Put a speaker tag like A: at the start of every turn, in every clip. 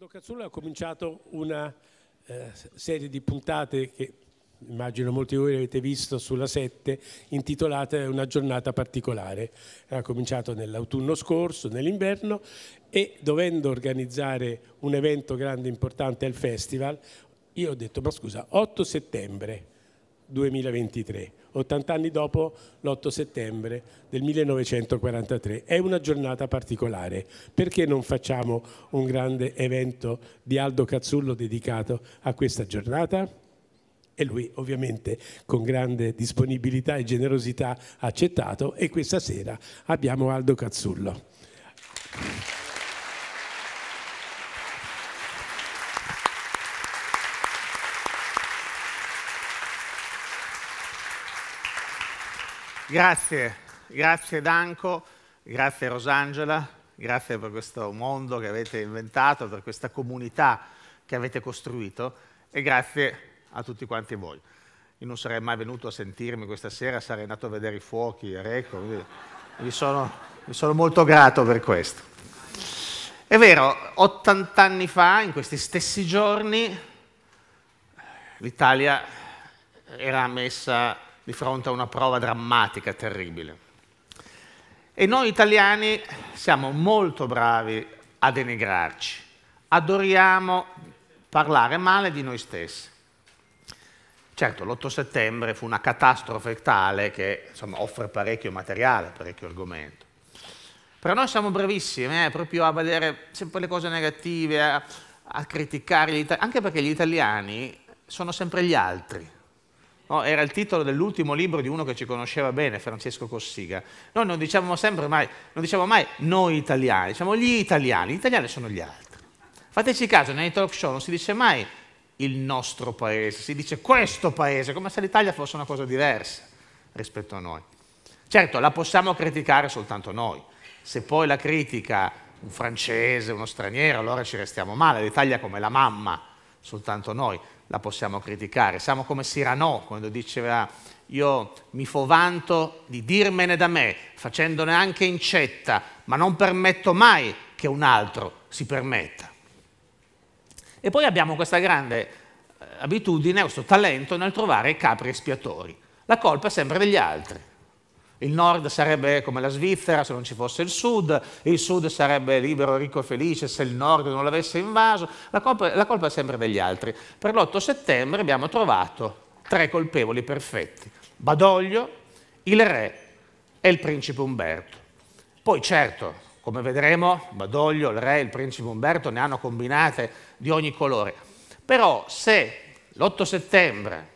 A: Riccardo Cazzullo ha cominciato una eh, serie di puntate che immagino molti di voi avete visto sulla 7, intitolata Una giornata particolare. Ha cominciato nell'autunno scorso, nell'inverno, e dovendo organizzare un evento grande e importante al festival, io ho detto, ma scusa, 8 settembre 2023. 80 anni dopo l'8 settembre del 1943. È una giornata particolare, perché non facciamo un grande evento di Aldo Cazzullo dedicato a questa giornata? E lui ovviamente con grande disponibilità e generosità ha accettato e questa sera abbiamo Aldo Cazzullo. Grazie, grazie Danco, grazie Rosangela, grazie per questo mondo che avete inventato, per questa comunità che avete costruito e grazie a tutti quanti voi. Io non sarei mai venuto a sentirmi questa sera, sarei andato a vedere i fuochi a Recco, vi sono, vi sono molto grato per questo. È vero, 80 anni fa, in questi stessi giorni, l'Italia era messa di fronte a una prova drammatica, terribile. E noi italiani siamo molto bravi a denigrarci, adoriamo parlare male di noi stessi. Certo, l'8 settembre fu una catastrofe tale che insomma, offre parecchio materiale, parecchio argomento. Però noi siamo bravissimi eh, proprio a vedere sempre le cose negative, a, a criticare gli italiani, anche perché gli italiani sono sempre gli altri, no, era il titolo dell'ultimo libro di uno che ci conosceva bene, Francesco Cossiga. Noi non diciamo sempre mai, non diciamo mai noi italiani, diciamo gli italiani, gli italiani sono gli altri. Fateci caso, nei talk show non si dice mai il nostro paese, si dice questo paese, come se l'Italia fosse una cosa diversa rispetto a noi. Certo, la possiamo criticare soltanto noi, se poi la critica un francese, uno straniero, allora ci restiamo male, l'Italia come la mamma soltanto noi la possiamo criticare. Siamo come Cyrano quando diceva io mi fo vanto di dirmene da me, facendone anche incetta, ma non permetto mai che un altro si permetta. E poi abbiamo questa grande eh, abitudine, questo talento nel trovare capri espiatori. La colpa è sempre degli altri. Il nord sarebbe come la Svizzera se non ci fosse il sud, il sud sarebbe libero, ricco e felice se il nord non l'avesse invaso. La colpa, la colpa è sempre degli altri. Per l'8 settembre abbiamo trovato tre colpevoli perfetti. Badoglio, il re e il principe Umberto. Poi certo, come vedremo, Badoglio, il re e il principe Umberto ne hanno combinate di ogni colore. Però se l'8 settembre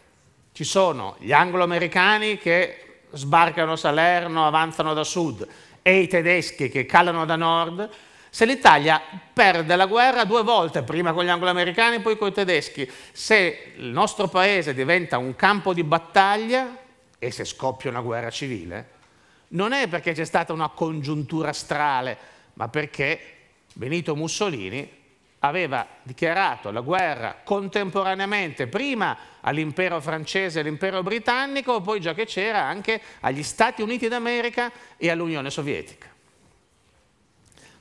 A: ci sono gli anglo-americani che sbarcano a Salerno, avanzano da sud, e i tedeschi che calano da nord, se l'Italia perde la guerra due volte, prima con gli angloamericani e poi con i tedeschi, se il nostro paese diventa un campo di battaglia e se scoppia una guerra civile, non è perché c'è stata una congiuntura astrale, ma perché Benito Mussolini aveva dichiarato la guerra contemporaneamente prima all'impero francese e all'impero britannico, poi già che c'era anche agli Stati Uniti d'America e all'Unione Sovietica.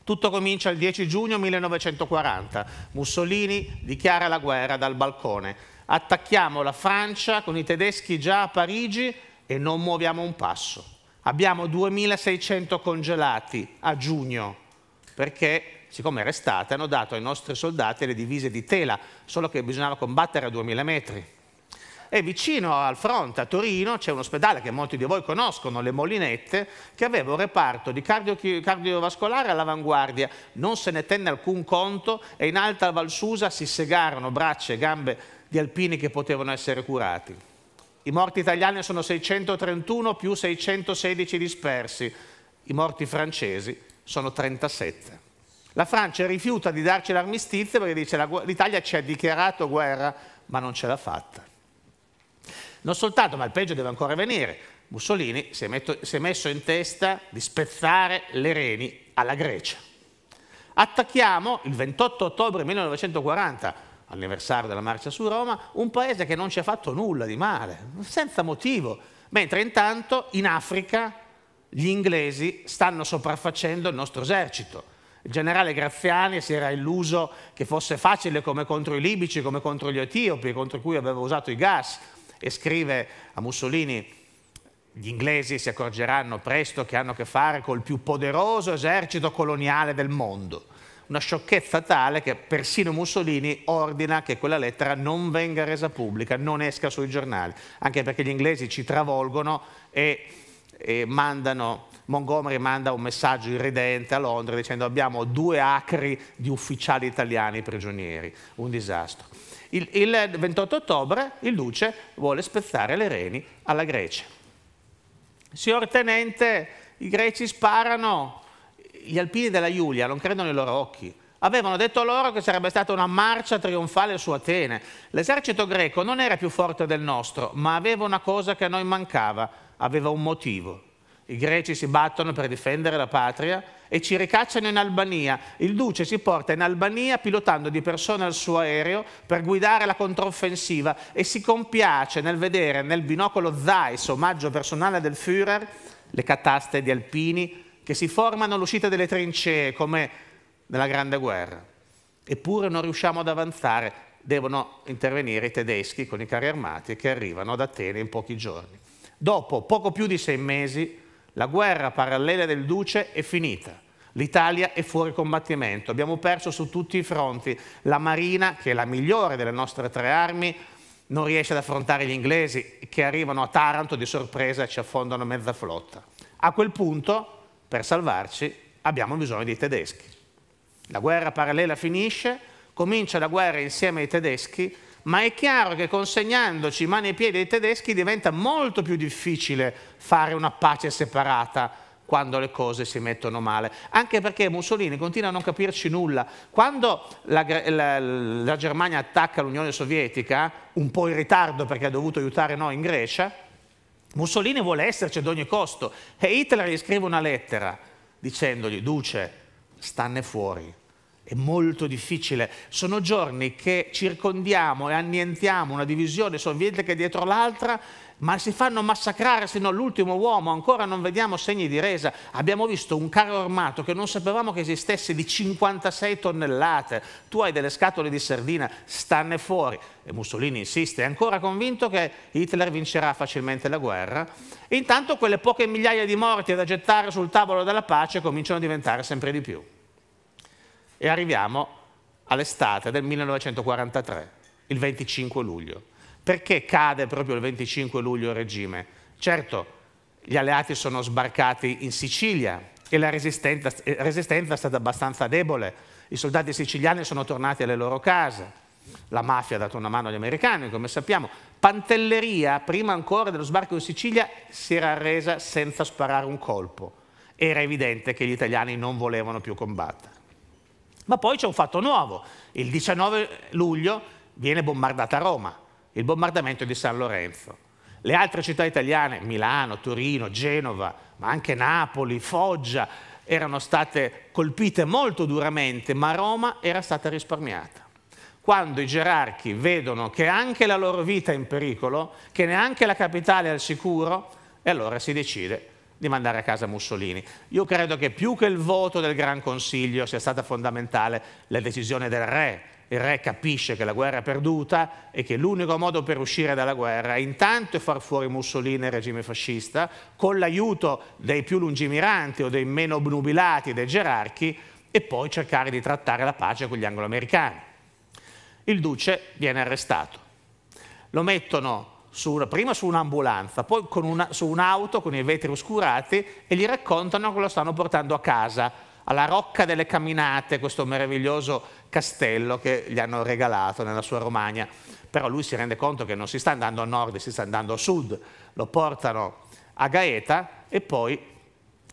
A: Tutto comincia il 10 giugno 1940. Mussolini dichiara la guerra dal balcone. Attacchiamo la Francia con i tedeschi già a Parigi e non muoviamo un passo. Abbiamo 2600 congelati a giugno perché siccome restate hanno dato ai nostri soldati le divise di tela, solo che bisognava combattere a 2000 metri e vicino al fronte a Torino c'è un ospedale che molti di voi conoscono, le Molinette, che aveva un reparto di cardio cardiovascolare all'avanguardia, non se ne tenne alcun conto e in alta Valsusa si segarono braccia e gambe di alpini che potevano essere curati. I morti italiani sono 631 più 616 dispersi, i morti francesi sono 37. La Francia rifiuta di darci l'armistizio perché dice l'Italia ci ha dichiarato guerra ma non ce l'ha fatta. Non soltanto, ma il peggio deve ancora venire. Mussolini si è, metto, si è messo in testa di spezzare le reni alla Grecia. Attacchiamo il 28 ottobre 1940 anniversario della marcia su Roma, un paese che non ci ha fatto nulla di male, senza motivo. Mentre intanto in Africa gli inglesi stanno sopraffacendo il nostro esercito. Il generale Graziani si era illuso che fosse facile come contro i libici, come contro gli etiopi, contro cui aveva usato i gas e scrive a Mussolini gli inglesi si accorgeranno presto che hanno a che fare col più poderoso esercito coloniale del mondo. Una sciocchezza tale che persino Mussolini ordina che quella lettera non venga resa pubblica, non esca sui giornali, anche perché gli inglesi ci travolgono e, e mandano, Montgomery manda un messaggio irridente a Londra dicendo abbiamo due acri di ufficiali italiani prigionieri, un disastro. Il, il 28 ottobre il Duce vuole spezzare le reni alla Grecia. Signor Tenente, i greci sparano, gli alpini della Giulia non credono ai loro occhi. Avevano detto loro che sarebbe stata una marcia trionfale su Atene. L'esercito greco non era più forte del nostro, ma aveva una cosa che a noi mancava, aveva un motivo. I greci si battono per difendere la patria e ci ricacciano in Albania. Il Duce si porta in Albania pilotando di persona il suo aereo per guidare la controffensiva e si compiace nel vedere nel binocolo Zeiss, omaggio personale del Führer, le cataste di alpini che si formano all'uscita delle trincee come nella Grande Guerra. Eppure non riusciamo ad avanzare, devono intervenire i tedeschi con i carri armati che arrivano ad Atene in pochi giorni. Dopo poco più di sei mesi, la guerra parallela del Duce è finita. L'Italia è fuori combattimento, abbiamo perso su tutti i fronti. La Marina, che è la migliore delle nostre tre armi, non riesce ad affrontare gli inglesi che arrivano a Taranto di sorpresa e ci affondano mezza flotta. A quel punto, per salvarci, abbiamo bisogno dei tedeschi. La guerra parallela finisce, comincia la guerra insieme ai tedeschi, ma è chiaro che consegnandoci mani e piedi ai tedeschi diventa molto più difficile fare una pace separata quando le cose si mettono male, anche perché Mussolini continua a non capirci nulla. Quando la, la, la Germania attacca l'Unione Sovietica, un po' in ritardo perché ha dovuto aiutare noi in Grecia, Mussolini vuole esserci ad ogni costo e Hitler gli scrive una lettera dicendogli, Duce, stanne fuori, è molto difficile. Sono giorni che circondiamo e annientiamo una divisione sovietica dietro l'altra ma si fanno massacrare fino all'ultimo uomo, ancora non vediamo segni di resa. Abbiamo visto un carro armato che non sapevamo che esistesse di 56 tonnellate, tu hai delle scatole di sardina, stanne fuori. E Mussolini insiste, è ancora convinto che Hitler vincerà facilmente la guerra. E intanto quelle poche migliaia di morti da gettare sul tavolo della pace cominciano a diventare sempre di più. E arriviamo all'estate del 1943, il 25 luglio. Perché cade proprio il 25 luglio il regime? Certo, gli alleati sono sbarcati in Sicilia e la resistenza, eh, resistenza è stata abbastanza debole. I soldati siciliani sono tornati alle loro case. La mafia ha dato una mano agli americani, come sappiamo. Pantelleria, prima ancora dello sbarco in Sicilia, si era arresa senza sparare un colpo. Era evidente che gli italiani non volevano più combattere. Ma poi c'è un fatto nuovo. Il 19 luglio viene bombardata Roma il bombardamento di San Lorenzo. Le altre città italiane, Milano, Torino, Genova, ma anche Napoli, Foggia, erano state colpite molto duramente, ma Roma era stata risparmiata. Quando i gerarchi vedono che anche la loro vita è in pericolo, che neanche la capitale è al sicuro, e allora si decide di mandare a casa Mussolini. Io credo che più che il voto del Gran Consiglio sia stata fondamentale la decisione del re il re capisce che la guerra è perduta e che l'unico modo per uscire dalla guerra è intanto far fuori Mussolini e il regime fascista, con l'aiuto dei più lungimiranti o dei meno obnubilati dei gerarchi, e poi cercare di trattare la pace con gli angloamericani. Il duce viene arrestato. Lo mettono su prima su un'ambulanza, poi una, su un'auto con i vetri oscurati e gli raccontano che lo stanno portando a casa alla Rocca delle Camminate, questo meraviglioso castello che gli hanno regalato nella sua Romagna. Però lui si rende conto che non si sta andando a nord, si sta andando a sud. Lo portano a Gaeta e poi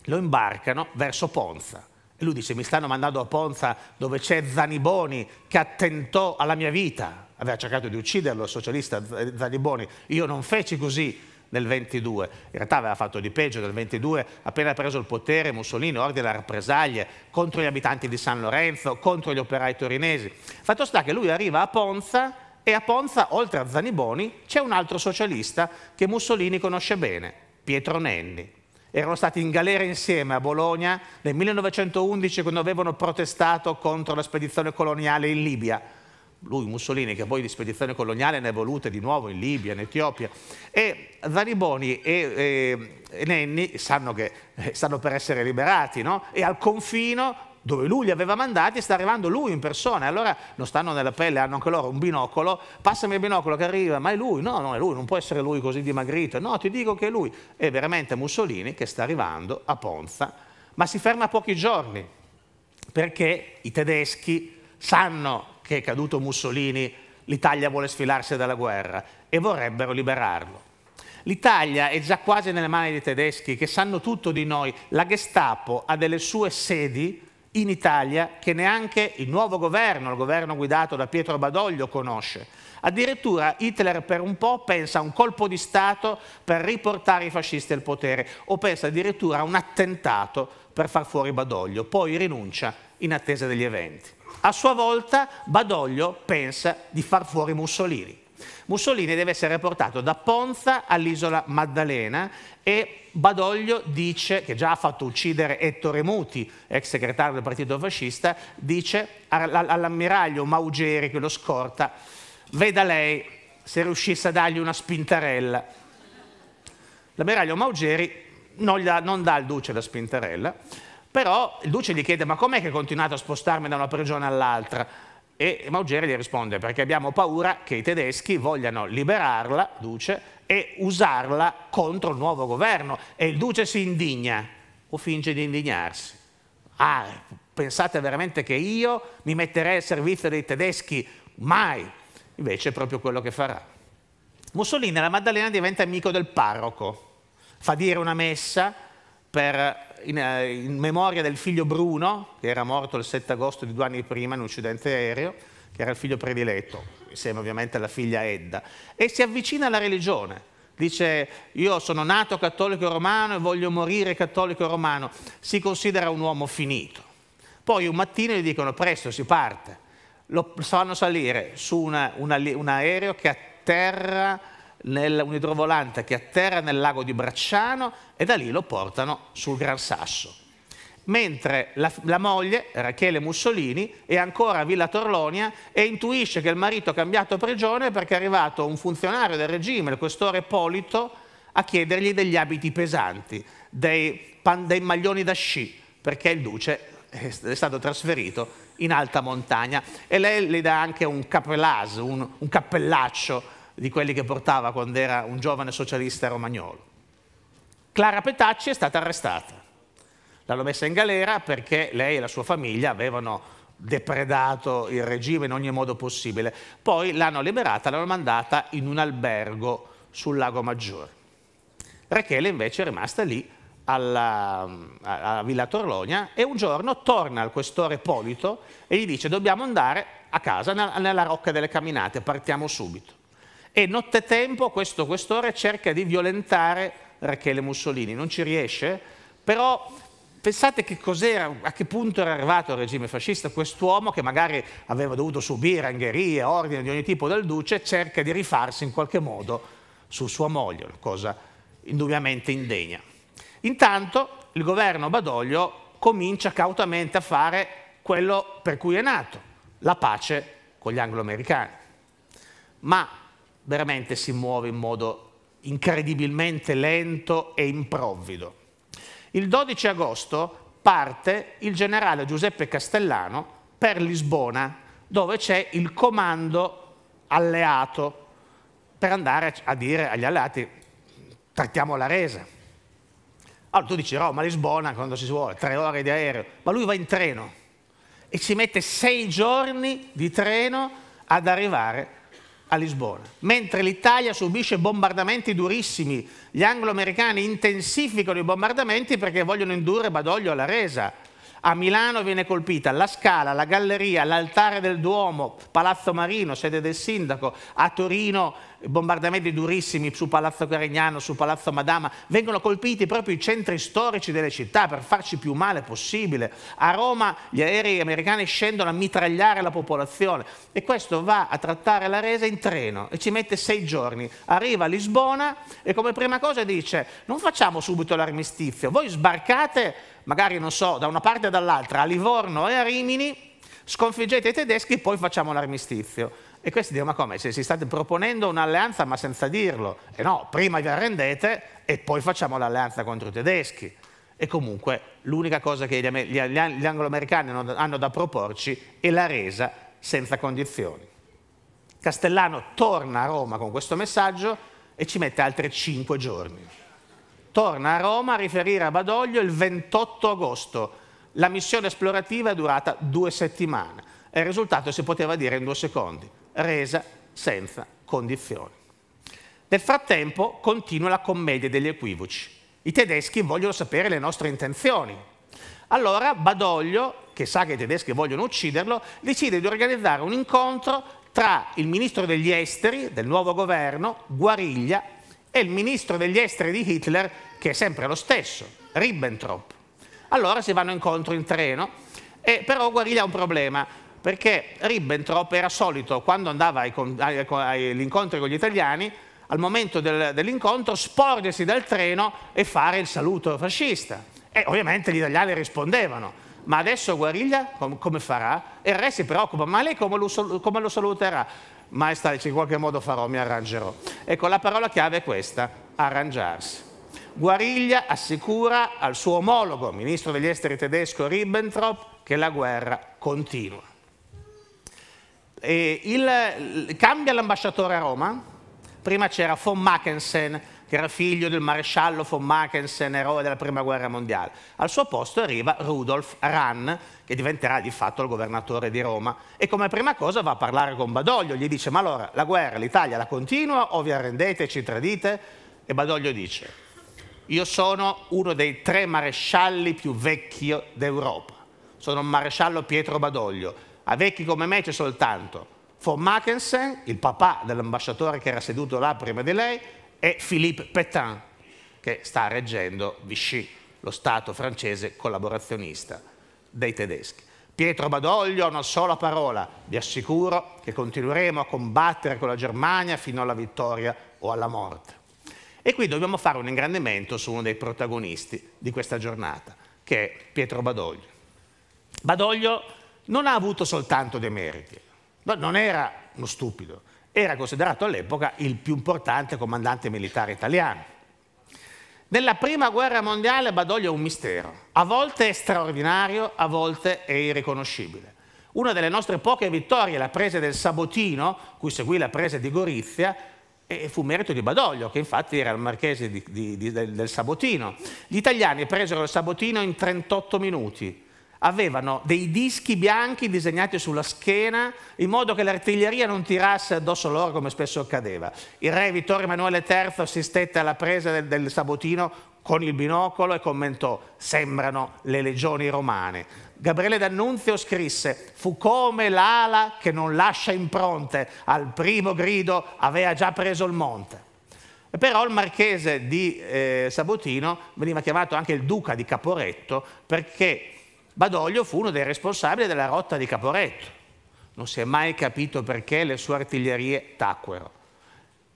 A: lo imbarcano verso Ponza. E lui dice, mi stanno mandando a Ponza dove c'è Zaniboni che attentò alla mia vita. Aveva cercato di ucciderlo il socialista Zaniboni. Io non feci così, nel 22. In realtà aveva fatto di peggio nel 22, appena preso il potere Mussolini ordina rappresaglie contro gli abitanti di San Lorenzo, contro gli operai torinesi. Fatto sta che lui arriva a Ponza e a Ponza, oltre a Zaniboni, c'è un altro socialista che Mussolini conosce bene, Pietro Nenni. Erano stati in galera insieme a Bologna nel 1911 quando avevano protestato contro la spedizione coloniale in Libia lui Mussolini che poi di spedizione coloniale ne ha volute di nuovo in Libia, in Etiopia e Zaniboni e, e, e Nenni sanno che eh, stanno per essere liberati no? e al confino dove lui li aveva mandati sta arrivando lui in persona allora non stanno nella pelle, hanno anche loro un binocolo passami il binocolo che arriva ma è lui, no non è lui, non può essere lui così dimagrito no ti dico che è lui, è veramente Mussolini che sta arrivando a Ponza ma si ferma pochi giorni perché i tedeschi sanno che è caduto Mussolini, l'Italia vuole sfilarsi dalla guerra e vorrebbero liberarlo. L'Italia è già quasi nelle mani dei tedeschi che sanno tutto di noi. La Gestapo ha delle sue sedi in Italia che neanche il nuovo governo, il governo guidato da Pietro Badoglio, conosce. Addirittura Hitler per un po' pensa a un colpo di Stato per riportare i fascisti al potere o pensa addirittura a un attentato per far fuori Badoglio, poi rinuncia in attesa degli eventi. A sua volta Badoglio pensa di far fuori Mussolini. Mussolini deve essere portato da Ponza all'isola Maddalena e Badoglio dice, che già ha fatto uccidere Ettore Muti, ex segretario del partito fascista, dice all'ammiraglio Maugeri che lo scorta, veda lei se riuscisse a dargli una spintarella. L'ammiraglio Maugeri non, gli, non dà al duce la spintarella, però il duce gli chiede ma com'è che continuate a spostarmi da una prigione all'altra? E Maugeri gli risponde perché abbiamo paura che i tedeschi vogliano liberarla, duce, e usarla contro il nuovo governo. E il duce si indigna o finge di indignarsi. Ah, pensate veramente che io mi metterei al servizio dei tedeschi? Mai! Invece è proprio quello che farà. Mussolini la Maddalena diventa amico del parroco, fa dire una messa per in, eh, in, memoria del figlio Bruno, che era morto il 7 agosto di due anni prima in un incidente aereo, che era il figlio prediletto, insieme ovviamente alla figlia Edda, e si avvicina alla religione. Dice, io sono nato cattolico romano e voglio morire cattolico romano. Si considera un uomo finito. Poi un mattino gli dicono, presto si parte. Lo fanno salire su una, una, un aereo che atterra nel, un idrovolante che atterra nel lago di Bracciano e da lì lo portano sul Gran Sasso. Mentre la, la moglie, Rachele Mussolini, è ancora a Villa Torlonia e intuisce che il marito ha cambiato prigione perché è arrivato un funzionario del regime, il questore Polito, a chiedergli degli abiti pesanti, dei, pan, dei maglioni da sci, perché il duce è stato trasferito in alta montagna e lei le dà anche un capelaz, un, un cappellaccio di quelli che portava quando era un giovane socialista romagnolo. Clara Petacci è stata arrestata. L'hanno messa in galera perché lei e la sua famiglia avevano depredato il regime in ogni modo possibile. Poi l'hanno liberata, l'hanno mandata in un albergo sul lago Maggiore. Rachele invece è rimasta lì alla, alla Villa Torlonia e un giorno torna al questore Polito e gli dice dobbiamo andare a casa nella Rocca delle Camminate, partiamo subito e nottetempo questo questore cerca di violentare Rachele Mussolini, non ci riesce, però pensate che cos'era, a che punto era arrivato il regime fascista, quest'uomo che magari aveva dovuto subire angherie, ordini di ogni tipo dal duce, cerca di rifarsi in qualche modo su sua moglie, una cosa indubbiamente indegna. Intanto il governo Badoglio comincia cautamente a fare quello per cui è nato, la pace con gli anglo-americani. Ma veramente si muove in modo incredibilmente lento e improvvido. Il 12 agosto parte il generale Giuseppe Castellano per Lisbona, dove c'è il comando alleato, per andare a dire agli alleati trattiamo la resa. Allora tu dici Roma, Lisbona, quando si vuole, tre ore di aereo, ma lui va in treno e ci mette sei giorni di treno ad arrivare a Lisbona. Mentre l'Italia subisce bombardamenti durissimi, gli anglo-americani intensificano i bombardamenti perché vogliono indurre Badoglio alla resa. A Milano viene colpita la Scala, la Galleria, l'Altare del Duomo, Palazzo Marino, sede del sindaco. A Torino bombardamenti durissimi su Palazzo Carignano, su Palazzo Madama, vengono colpiti proprio i centri storici delle città per farci più male possibile. A Roma gli aerei americani scendono a mitragliare la popolazione e questo va a trattare la resa in treno e ci mette sei giorni. Arriva a Lisbona e come prima cosa dice non facciamo subito l'armistizio, voi sbarcate magari non so da una parte o dall'altra a Livorno e a Rimini, sconfiggete i tedeschi e poi facciamo l'armistizio. E questi dicono, ma come, se si state proponendo un'alleanza ma senza dirlo? E no, prima vi arrendete e poi facciamo l'alleanza contro i tedeschi. E comunque l'unica cosa che gli, gli, gli angloamericani hanno, hanno da proporci è la resa senza condizioni. Castellano torna a Roma con questo messaggio e ci mette altri cinque giorni. Torna a Roma a riferire a Badoglio il 28 agosto. La missione esplorativa è durata due settimane e il risultato si poteva dire in due secondi resa senza condizioni. Nel frattempo continua la commedia degli equivoci. I tedeschi vogliono sapere le nostre intenzioni. Allora Badoglio, che sa che i tedeschi vogliono ucciderlo, decide di organizzare un incontro tra il ministro degli esteri del nuovo governo, Guariglia, e il ministro degli esteri di Hitler, che è sempre lo stesso, Ribbentrop. Allora si vanno incontro in treno, e però Guariglia ha un problema perché Ribbentrop era solito, quando andava agli incontri con gli italiani, al momento del, dell'incontro sporgersi dal treno e fare il saluto fascista. E ovviamente gli italiani rispondevano. Ma adesso Guariglia com, come farà? E il re si preoccupa, ma lei come lo, come lo saluterà? Maestà, in qualche modo farò, mi arrangerò. Ecco, la parola chiave è questa, arrangiarsi. Guariglia assicura al suo omologo, ministro degli esteri tedesco Ribbentrop, che la guerra continua. Il, cambia l'ambasciatore a Roma, prima c'era von Mackensen, che era figlio del maresciallo von Mackensen, eroe della prima guerra mondiale. Al suo posto arriva Rudolf Rann, che diventerà di fatto il governatore di Roma, e come prima cosa va a parlare con Badoglio, gli dice ma allora la guerra, l'Italia la continua o vi arrendete, e ci tradite? E Badoglio dice io sono uno dei tre marescialli più vecchi d'Europa, sono il maresciallo Pietro Badoglio, a vecchi come me c'è soltanto von Mackensen, il papà dell'ambasciatore che era seduto là prima di lei, e Philippe Pétain, che sta reggendo Vichy, lo Stato francese collaborazionista dei tedeschi. Pietro Badoglio, una sola parola, vi assicuro che continueremo a combattere con la Germania fino alla vittoria o alla morte. E qui dobbiamo fare un ingrandimento su uno dei protagonisti di questa giornata, che è Pietro Badoglio. Badoglio non ha avuto soltanto dei meriti, non era uno stupido, era considerato all'epoca il più importante comandante militare italiano. Nella prima guerra mondiale Badoglio è un mistero, a volte è straordinario, a volte è irriconoscibile. Una delle nostre poche vittorie, la presa del Sabotino, cui seguì la presa di Gorizia, e fu merito di Badoglio, che infatti era il marchese di, di, di, del Sabotino. Gli italiani presero il Sabotino in 38 minuti, avevano dei dischi bianchi disegnati sulla schiena in modo che l'artiglieria non tirasse addosso loro come spesso accadeva. Il re Vittorio Emanuele III assistette alla presa del, del Sabotino con il binocolo e commentò sembrano le legioni romane. Gabriele D'Annunzio scrisse fu come l'ala che non lascia impronte, al primo grido aveva già preso il monte. Però il marchese di eh, Sabotino veniva chiamato anche il duca di Caporetto perché Badoglio fu uno dei responsabili della rotta di Caporetto. Non si è mai capito perché le sue artiglierie tacquero.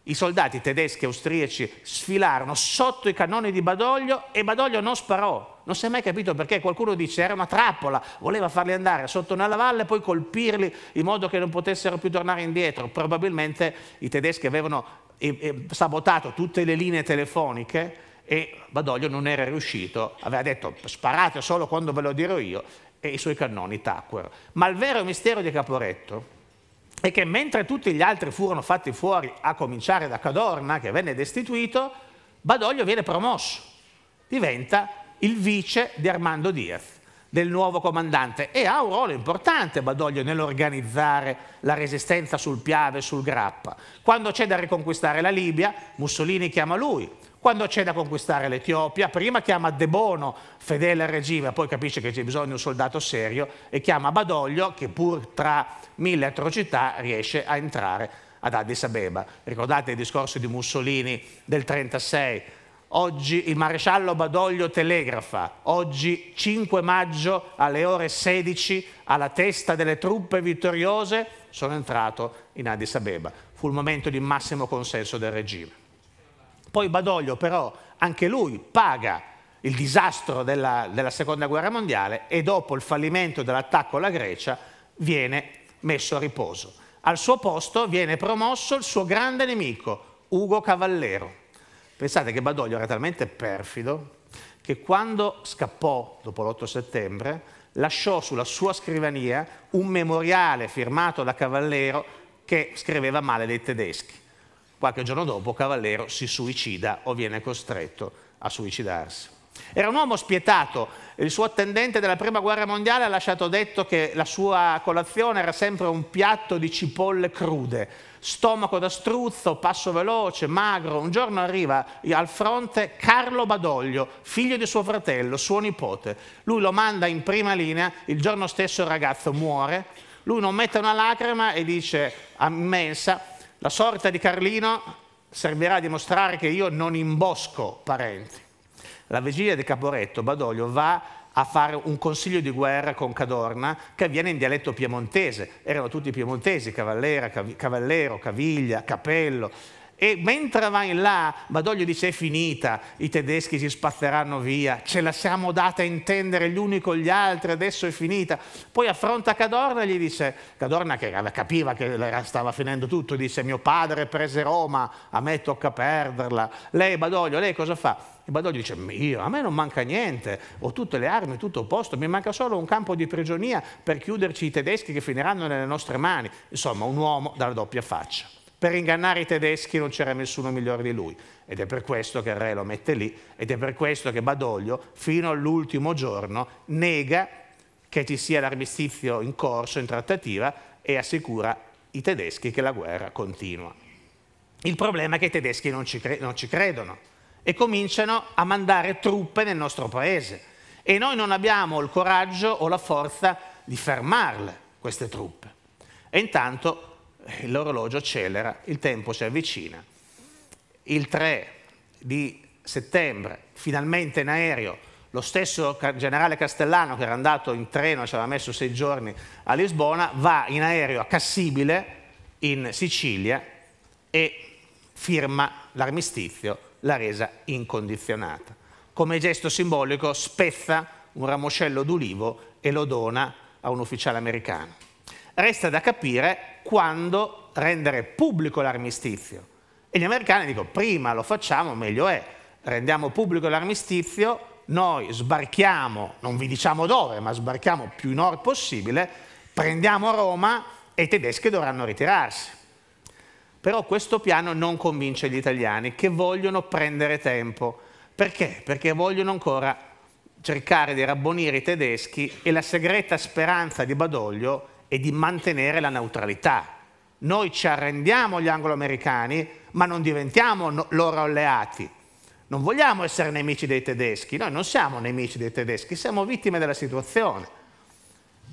A: I soldati tedeschi e austriaci sfilarono sotto i cannoni di Badoglio e Badoglio non sparò. Non si è mai capito perché qualcuno dice era una trappola, voleva farli andare sotto una valle e poi colpirli in modo che non potessero più tornare indietro. Probabilmente i tedeschi avevano eh, eh, sabotato tutte le linee telefoniche e Badoglio non era riuscito, aveva detto sparate solo quando ve lo dirò io e i suoi cannoni tacquero. Ma il vero mistero di Caporetto è che mentre tutti gli altri furono fatti fuori, a cominciare da Cadorna che venne destituito, Badoglio viene promosso, diventa il vice di Armando Diaz del nuovo comandante e ha un ruolo importante Badoglio nell'organizzare la resistenza sul Piave e sul Grappa. Quando c'è da riconquistare la Libia, Mussolini chiama lui, quando c'è da conquistare l'Etiopia, prima chiama De Bono, fedele al regime, poi capisce che c'è bisogno di un soldato serio e chiama Badoglio che pur tra mille atrocità riesce a entrare ad Addis Abeba. Ricordate il discorso di Mussolini del 1936? Oggi il maresciallo Badoglio telegrafa, oggi 5 maggio alle ore 16 alla testa delle truppe vittoriose sono entrato in Addis Abeba. Fu il momento di massimo consenso del regime. Poi Badoglio però, anche lui, paga il disastro della, della Seconda Guerra Mondiale e dopo il fallimento dell'attacco alla Grecia viene messo a riposo. Al suo posto viene promosso il suo grande nemico, Ugo Cavallero. Pensate che Badoglio era talmente perfido che quando scappò dopo l'8 settembre lasciò sulla sua scrivania un memoriale firmato da Cavallero che scriveva male dei tedeschi. Qualche giorno dopo Cavallero si suicida o viene costretto a suicidarsi. Era un uomo spietato, il suo attendente della Prima Guerra Mondiale ha lasciato detto che la sua colazione era sempre un piatto di cipolle crude, stomaco da struzzo, passo veloce, magro. Un giorno arriva al fronte Carlo Badoglio, figlio di suo fratello, suo nipote. Lui lo manda in prima linea, il giorno stesso il ragazzo muore, lui non mette una lacrima e dice a mensa la sorta di Carlino servirà a dimostrare che io non imbosco parenti. La vigilia di Caporetto, Badoglio va a fare un consiglio di guerra con Cadorna che avviene in dialetto piemontese. Erano tutti piemontesi, Cavallera, Cavallero, Caviglia, Capello, e mentre vai là, Badoglio dice è finita, i tedeschi si spazzeranno via, ce la siamo data a intendere gli uni con gli altri, adesso è finita. Poi affronta Cadorna e gli dice, Cadorna che capiva che stava finendo tutto, dice mio padre prese Roma, a me tocca perderla. Lei Badoglio, lei cosa fa? E Badoglio dice, io, a me non manca niente, ho tutte le armi, tutto a posto, mi manca solo un campo di prigionia per chiuderci i tedeschi che finiranno nelle nostre mani. Insomma, un uomo dalla doppia faccia per ingannare i tedeschi non c'era nessuno migliore di lui ed è per questo che il re lo mette lì ed è per questo che Badoglio fino all'ultimo giorno nega che ci sia l'armistizio in corso, in trattativa e assicura i tedeschi che la guerra continua. Il problema è che i tedeschi non ci, cre- non ci credono e cominciano a mandare truppe nel nostro paese e noi non abbiamo il coraggio o la forza di fermarle queste truppe. E intanto l'orologio accelera, il tempo si avvicina. Il 3 di settembre, finalmente in aereo, lo stesso generale Castellano che era andato in treno, ci aveva messo sei giorni a Lisbona, va in aereo a Cassibile, in Sicilia, e firma l'armistizio, la resa incondizionata. Come gesto simbolico spezza un ramoscello d'ulivo e lo dona a un ufficiale americano. Resta da capire quando rendere pubblico l'armistizio. E gli americani dicono prima lo facciamo meglio è, rendiamo pubblico l'armistizio, noi sbarchiamo, non vi diciamo dove, ma sbarchiamo più in nord possibile, prendiamo Roma e i tedeschi dovranno ritirarsi. Però questo piano non convince gli italiani che vogliono prendere tempo. Perché? Perché vogliono ancora cercare di rabbonire i tedeschi e la segreta speranza di Badoglio è e di mantenere la neutralità. Noi ci arrendiamo agli angloamericani, ma non diventiamo no loro alleati. Non vogliamo essere nemici dei tedeschi, noi non siamo nemici dei tedeschi, siamo vittime della situazione.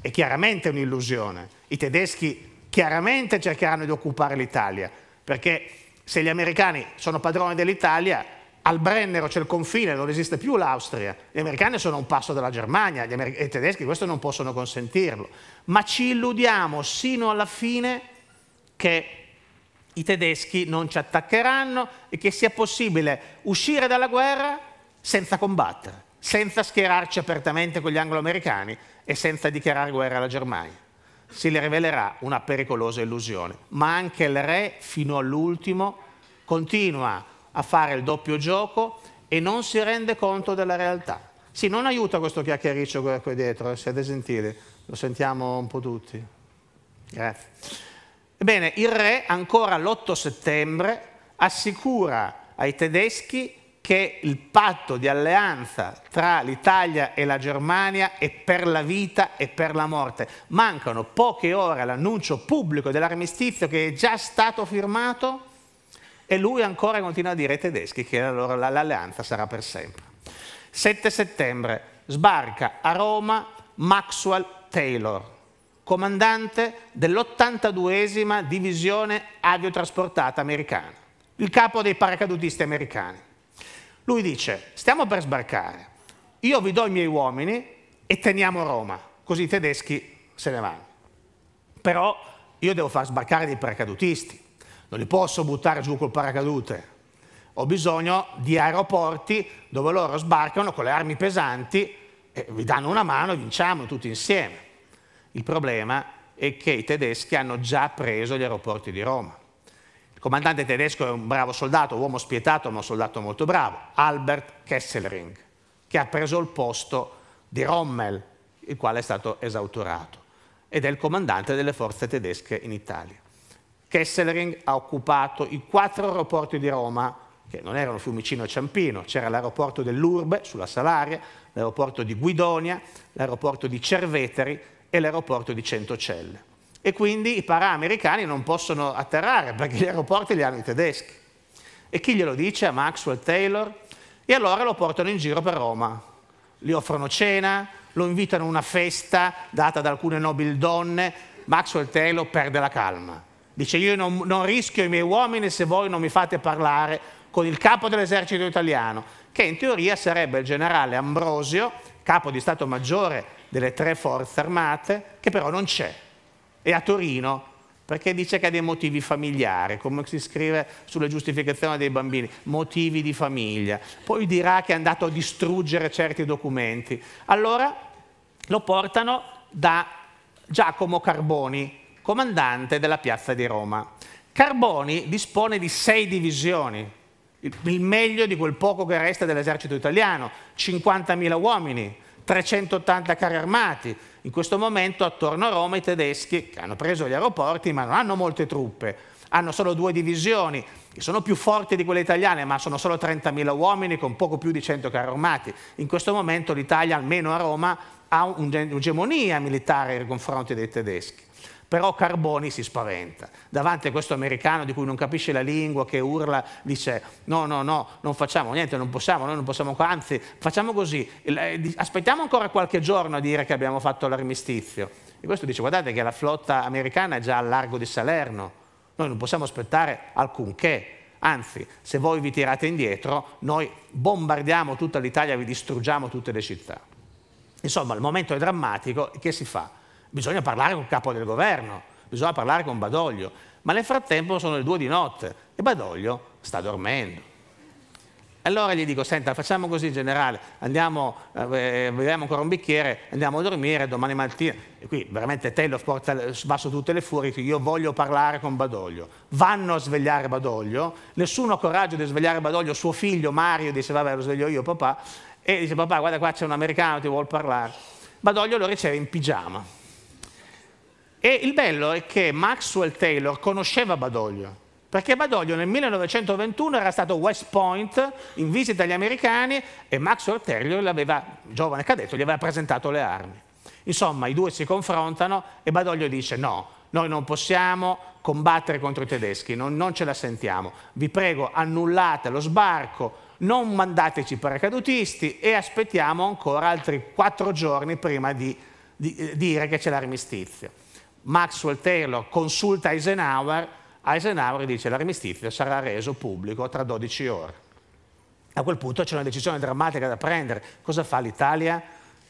A: È chiaramente un'illusione. I tedeschi chiaramente cercheranno di occupare l'Italia, perché se gli americani sono padroni dell'Italia, al Brennero c'è il confine, non esiste più l'Austria, gli americani sono a un passo dalla Germania, gli e i tedeschi questo non possono consentirlo, ma ci illudiamo sino alla fine che i tedeschi non ci attaccheranno e che sia possibile uscire dalla guerra senza combattere, senza schierarci apertamente con gli anglo-americani e senza dichiarare guerra alla Germania. Si le rivelerà una pericolosa illusione, ma anche il re fino all'ultimo continua a fare il doppio gioco e non si rende conto della realtà. Sì, non aiuta questo chiacchiericcio qui dietro, siete gentili, lo sentiamo un po' tutti. Grazie. Ebbene, il re ancora l'8 settembre assicura ai tedeschi che il patto di alleanza tra l'Italia e la Germania è per la vita e per la morte. Mancano poche ore all'annuncio pubblico dell'armistizio che è già stato firmato e lui ancora continua a dire ai tedeschi che allora l'alleanza sarà per sempre. 7 settembre sbarca a Roma Maxwell Taylor, comandante dell82 esima divisione aviotrasportata americana, il capo dei paracadutisti americani. Lui dice, stiamo per sbarcare, io vi do i miei uomini e teniamo Roma, così i tedeschi se ne vanno. Però io devo far sbarcare dei paracadutisti, non li posso buttare giù col paracadute. Ho bisogno di aeroporti dove loro sbarcano con le armi pesanti e vi danno una mano e vinciamo tutti insieme. Il problema è che i tedeschi hanno già preso gli aeroporti di Roma. Il comandante tedesco è un bravo soldato, uomo spietato, ma un soldato molto bravo, Albert Kesselring, che ha preso il posto di Rommel, il quale è stato esautorato, ed è il comandante delle forze tedesche in Italia. Kesselring ha occupato i quattro aeroporti di Roma, che non erano Fiumicino e Ciampino, c'era l'aeroporto dell'Urbe sulla Salaria, l'aeroporto di Guidonia, l'aeroporto di Cerveteri e l'aeroporto di Centocelle. E quindi i para-americani non possono atterrare perché gli aeroporti li hanno i tedeschi. E chi glielo dice? A Maxwell Taylor? E allora lo portano in giro per Roma. Gli offrono cena, lo invitano a una festa data da alcune nobili donne. Maxwell Taylor perde la calma Dice io non, non rischio i miei uomini se voi non mi fate parlare con il capo dell'esercito italiano, che in teoria sarebbe il generale Ambrosio, capo di Stato Maggiore delle tre forze armate, che però non c'è, è a Torino, perché dice che ha dei motivi familiari, come si scrive sulle giustificazioni dei bambini, motivi di famiglia. Poi dirà che è andato a distruggere certi documenti. Allora lo portano da Giacomo Carboni, comandante della piazza di Roma. Carboni dispone di sei divisioni, il meglio di quel poco che resta dell'esercito italiano, 50.000 uomini, 380 carri armati. In questo momento attorno a Roma i tedeschi hanno preso gli aeroporti ma non hanno molte truppe, hanno solo due divisioni, che sono più forti di quelle italiane ma sono solo 30.000 uomini con poco più di 100 carri armati. In questo momento l'Italia, almeno a Roma, ha un'egemonia militare nei confronti dei tedeschi. Però Carboni si spaventa. Davanti a questo americano di cui non capisce la lingua, che urla, dice no, no, no, non facciamo niente, non possiamo, noi non possiamo, anzi facciamo così, eh, aspettiamo ancora qualche giorno a dire che abbiamo fatto l'armistizio. E questo dice guardate che la flotta americana è già al largo di Salerno, noi non possiamo aspettare alcunché. Anzi, se voi vi tirate indietro, noi bombardiamo tutta l'Italia, vi distruggiamo tutte le città. Insomma, il momento è drammatico, che si fa? bisogna parlare con il capo del governo, bisogna parlare con Badoglio, ma nel frattempo sono le due di notte e Badoglio sta dormendo. Allora gli dico, senta, facciamo così generale, andiamo, eh, eh, beviamo ancora un bicchiere, andiamo a dormire, domani mattina... E qui veramente Tello porta, va su tutte le furie, io voglio parlare con Badoglio. Vanno a svegliare Badoglio, nessuno ha coraggio di svegliare Badoglio, suo figlio Mario dice, vabbè lo sveglio io papà, e dice, papà guarda qua c'è un americano, ti vuole parlare. Badoglio lo riceve in pigiama e il bello è che Maxwell Taylor conosceva Badoglio, perché Badoglio nel 1921 era stato a West Point in visita agli americani e Maxwell Taylor, aveva, giovane cadetto, gli aveva presentato le armi. Insomma, i due si confrontano e Badoglio dice no, noi non possiamo combattere contro i tedeschi, non, non ce la sentiamo. Vi prego, annullate lo sbarco, non mandateci paracadutisti e aspettiamo ancora altri quattro giorni prima di, di, di eh, dire che c'è l'armistizio. Maxwell Taylor consulta Eisenhower, Eisenhower dice l'armistizio sarà reso pubblico tra 12 ore. A quel punto c'è una decisione drammatica da prendere. Cosa fa l'Italia?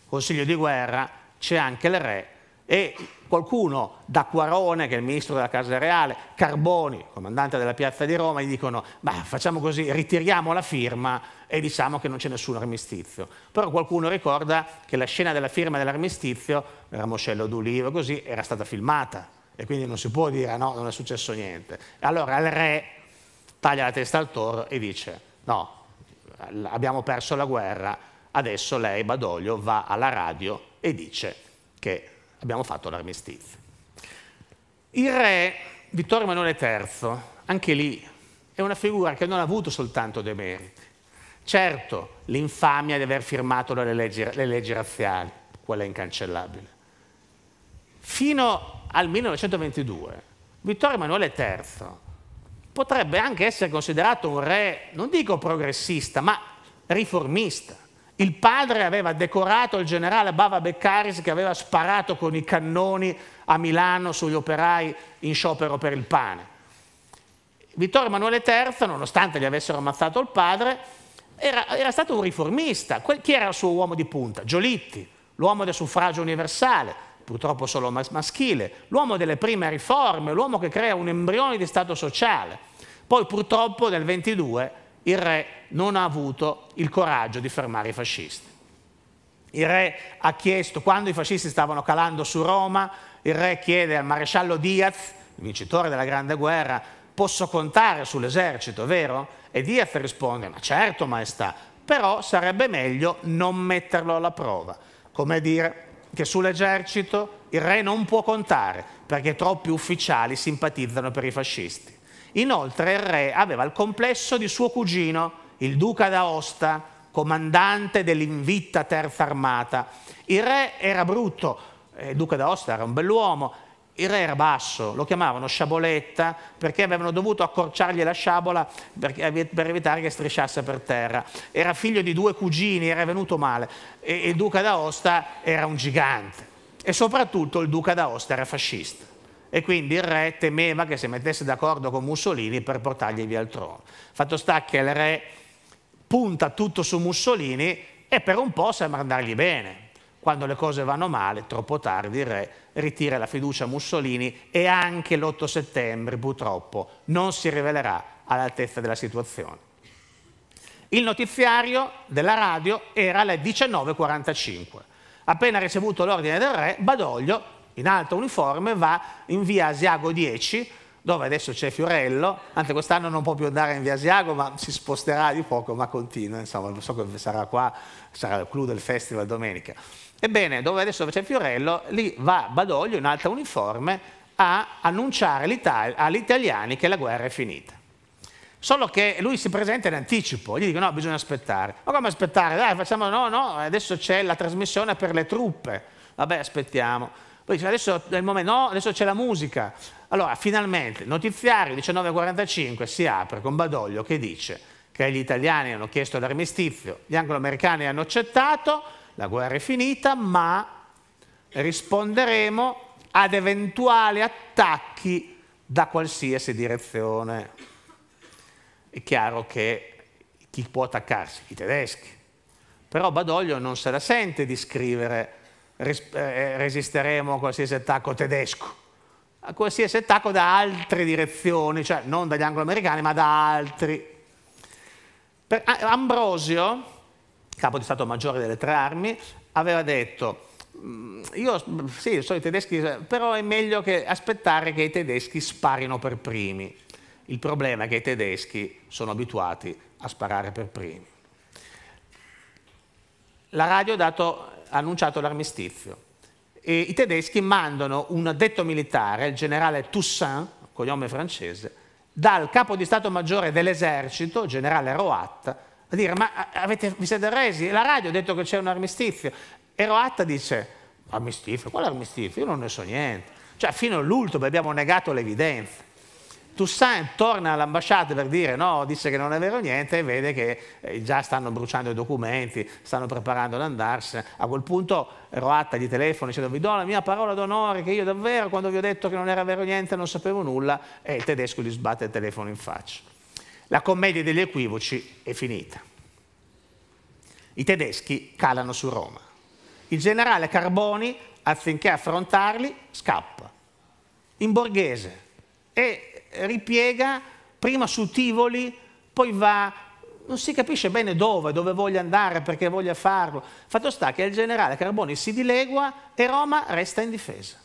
A: Consiglio di guerra, c'è anche il re e qualcuno da Quarone, che è il ministro della Casa Reale, Carboni, comandante della piazza di Roma, gli dicono ma facciamo così, ritiriamo la firma e diciamo che non c'è nessun armistizio. Però qualcuno ricorda che la scena della firma dell'armistizio, Ramoscello d'Ulivo così, era stata filmata e quindi non si può dire no, non è successo niente. Allora il re taglia la testa al toro e dice no, abbiamo perso la guerra, adesso lei Badoglio va alla radio e dice che abbiamo fatto l'armistizio. Il re Vittorio Emanuele III, anche lì, è una figura che non ha avuto soltanto dei meriti. Certo, l'infamia di aver firmato le leggi, le leggi razziali, quella è incancellabile. Fino al 1922, Vittorio Emanuele III potrebbe anche essere considerato un re, non dico progressista, ma riformista. Il padre aveva decorato il generale Bava Beccaris che aveva sparato con i cannoni a Milano sugli operai in sciopero per il pane. Vittorio Emanuele III, nonostante gli avessero ammazzato il padre, era, era stato un riformista. Quel, chi era il suo uomo di punta? Giolitti, l'uomo del suffragio universale, purtroppo solo maschile, l'uomo delle prime riforme, l'uomo che crea un embrione di Stato sociale. Poi purtroppo nel 22 il re non ha avuto il coraggio di fermare i fascisti. Il re ha chiesto, quando i fascisti stavano calando su Roma, il re chiede al maresciallo Diaz, vincitore della Grande Guerra, posso contare sull'esercito, vero? E Diaz risponde, ma certo maestà, però sarebbe meglio non metterlo alla prova. Come dire che sull'esercito il re non può contare perché troppi ufficiali simpatizzano per i fascisti. Inoltre il re aveva il complesso di suo cugino, il duca d'Aosta, comandante dell'invitta terza armata. Il re era brutto, eh, il duca d'Aosta era un bell'uomo, il re era basso, lo chiamavano sciaboletta perché avevano dovuto accorciargli la sciabola per, per evitare che strisciasse per terra. Era figlio di due cugini, era venuto male e il duca d'Aosta era un gigante e soprattutto il duca d'Aosta era fascista e quindi il re temeva che si mettesse d'accordo con Mussolini per portargli via il trono. Fatto sta che il re punta tutto su Mussolini e per un po' sembra andargli bene. Quando le cose vanno male, troppo tardi, il re ritira la fiducia a Mussolini e anche l'8 settembre, purtroppo, non si rivelerà all'altezza della situazione. Il notiziario della radio era alle 19.45. Appena ricevuto l'ordine del re, Badoglio in alto uniforme va in via Asiago 10 dove adesso c'è Fiorello, anche quest'anno non può più andare in via Asiago, ma si sposterà di poco, ma continua, insomma, lo so che sarà qua, sarà il clou del festival domenica. Ebbene, dove adesso c'è Fiorello, lì va Badoglio in alta uniforme a annunciare agli italiani che la guerra è finita. Solo che lui si presenta in anticipo, gli dicono no, bisogna aspettare. Ma come aspettare? Dai, facciamo no, no, adesso c'è la trasmissione per le truppe. Vabbè, aspettiamo. Poi dice, adesso, momento, no, adesso c'è la musica. Allora, finalmente, notiziario 19.45 si apre con Badoglio che dice che gli italiani hanno chiesto l'armistizio, gli anglo-americani hanno accettato, la guerra è finita, ma risponderemo ad eventuali attacchi da qualsiasi direzione. È chiaro che chi può attaccarsi? I tedeschi. Però Badoglio non se la sente di scrivere eh, eh, resisteremo a qualsiasi attacco tedesco, a qualsiasi attacco da altre direzioni, cioè non dagli anglo-americani ma da altri. Per eh, Ambrosio, capo di Stato Maggiore delle Tre Armi, aveva detto mm, io sì, sono i tedeschi, però è meglio che aspettare che i tedeschi sparino per primi. Il problema è che i tedeschi sono abituati a sparare per primi. La radio ha dato annunciato l'armistizio. E I tedeschi mandano un detto militare, il generale Toussaint, cognome francese, dal capo di Stato Maggiore dell'esercito, generale Roat, a dire ma avete, vi siete resi? La radio ha detto che c'è un armistizio. E Roat dice, armistizio? Quale armistizio? Io non ne so niente. Cioè fino all'ultimo abbiamo negato l'evidenza. Toussaint torna all'ambasciata per dire no, disse che non è vero niente e vede che eh, già stanno bruciando i documenti, stanno preparando ad andarsene. A quel punto Roatta gli telefona dicendo vi do la mia parola d'onore che io davvero quando vi ho detto che non era vero niente non sapevo nulla e il tedesco gli sbatte il telefono in faccia. La commedia degli equivoci è finita. I tedeschi calano su Roma. Il generale Carboni, affinché affrontarli, scappa. In borghese. E ripiega prima su Tivoli, poi va, non si capisce bene dove, dove voglia andare, perché voglia farlo. Fatto sta che il generale Carboni si dilegua e Roma resta in difesa.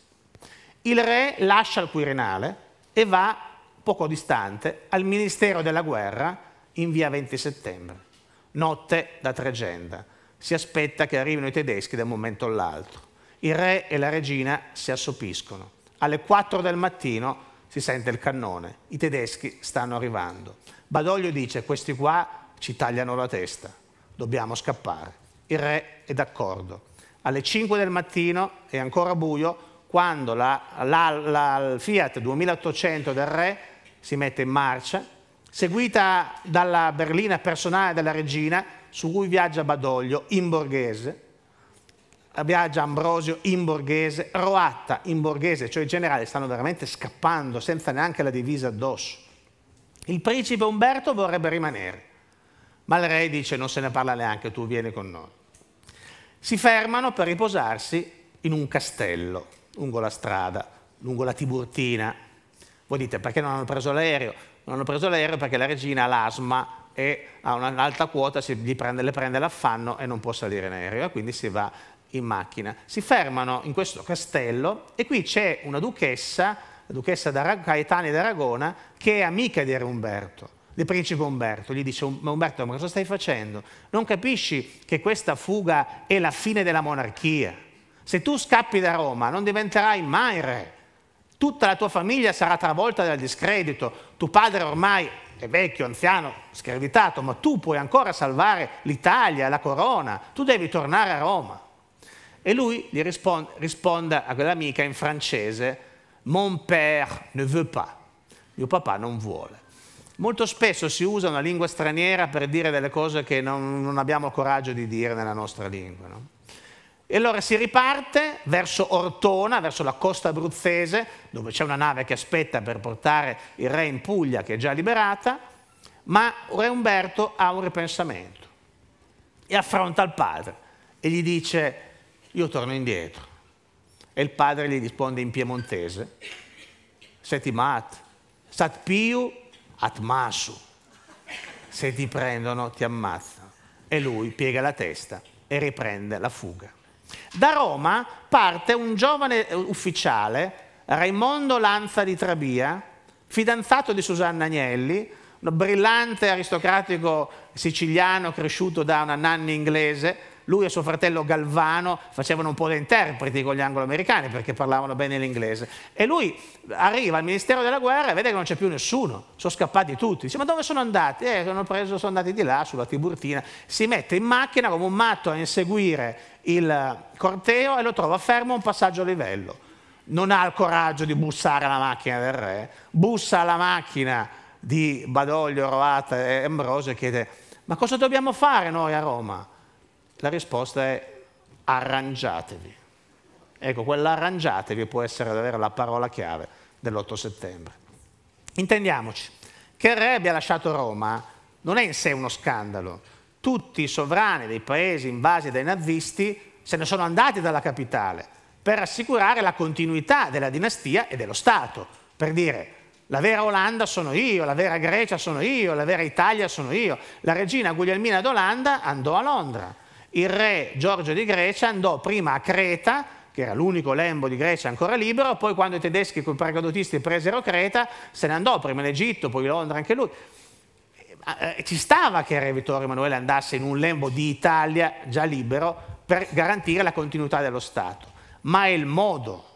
A: Il re lascia il Quirinale e va poco distante al Ministero della Guerra in via 20 settembre. Notte da tregenda. Si aspetta che arrivino i tedeschi da un momento all'altro. Il re e la regina si assopiscono. Alle 4 del mattino si sente il cannone, i tedeschi stanno arrivando. Badoglio dice questi qua ci tagliano la testa, dobbiamo scappare. Il re è d'accordo. Alle 5 del mattino è ancora buio quando la, la, la, Fiat 2800 del re si mette in marcia, seguita dalla berlina personale della regina su cui viaggia Badoglio in borghese Biagio Ambrosio in borghese, Roatta in borghese, cioè i generali stanno veramente scappando senza neanche la divisa addosso. Il principe Umberto vorrebbe rimanere, ma il re dice non se ne parla neanche, tu vieni con noi. Si fermano per riposarsi in un castello, lungo la strada, lungo la Tiburtina. Voi dite perché non hanno preso l'aereo? Non hanno preso l'aereo perché la regina ha l'asma e ha un'alta quota si, prende, le prende l'affanno e non può salire in aereo, quindi si va in macchina. Si fermano in questo castello e qui c'è una duchessa, la duchessa Caetani d'Aragona, che è amica di Umberto, di Principe Umberto. Gli dice, um, ma Umberto, ma cosa stai facendo? Non capisci che questa fuga è la fine della monarchia. Se tu scappi da Roma non diventerai mai re. Tutta la tua famiglia sarà travolta dal discredito. Tuo padre ormai è vecchio, anziano, screditato, ma tu puoi ancora salvare l'Italia, la corona. Tu devi tornare a Roma e lui gli risponde, risponde a quell'amica in francese, mon père ne veut pas, mio papà non vuole. Molto spesso si usa una lingua straniera per dire delle cose che non, non abbiamo il coraggio di dire nella nostra lingua. No? E allora si riparte verso Ortona, verso la costa abruzzese, dove c'è una nave che aspetta per portare il re in Puglia, che è già liberata, ma re Umberto ha un ripensamento e affronta il padre e gli dice io torno indietro e il padre gli risponde in piemontese, setimat, sat piu at masu, se ti prendono ti ammazzano. E lui piega la testa e riprende la fuga. Da Roma parte un giovane eh, ufficiale, Raimondo Lanza di Trabia, fidanzato di Susanna Agnelli, un brillante aristocratico siciliano cresciuto da una nanni inglese, lui e suo fratello Galvano facevano un po' da interpreti con gli anglo-americani perché parlavano bene l'inglese. E lui arriva al Ministero della Guerra e vede che non c'è più nessuno, sono scappati tutti. Dice, ma dove sono andati? Eh, sono, preso, sono andati di là, sulla Tiburtina. Si mette in macchina come un matto a inseguire il corteo e lo trova fermo a un passaggio a livello. Non ha il coraggio di bussare alla macchina del re, bussa alla macchina di Badoglio, Roata e Ambrosio e chiede ma cosa dobbiamo fare noi a Roma? La risposta è arrangiatevi. Ecco, quell'arrangiatevi può essere davvero la parola chiave dell'8 settembre. Intendiamoci, che il re abbia lasciato Roma non è in sé uno scandalo. Tutti i sovrani dei paesi invasi dai nazisti se ne sono andati dalla capitale per assicurare la continuità della dinastia e dello Stato, per dire la vera Olanda sono io, la vera Grecia sono io, la vera Italia sono io. La regina Guglielmina d'Olanda andò a Londra il re Giorgio di Grecia andò prima a Creta, che era l'unico lembo di Grecia ancora libero, poi quando i tedeschi con i paracadutisti presero Creta, se ne andò prima in Egitto, poi Londra anche lui. Eh, ci stava che il re Vittorio Emanuele andasse in un lembo di Italia già libero per garantire la continuità dello Stato, ma il modo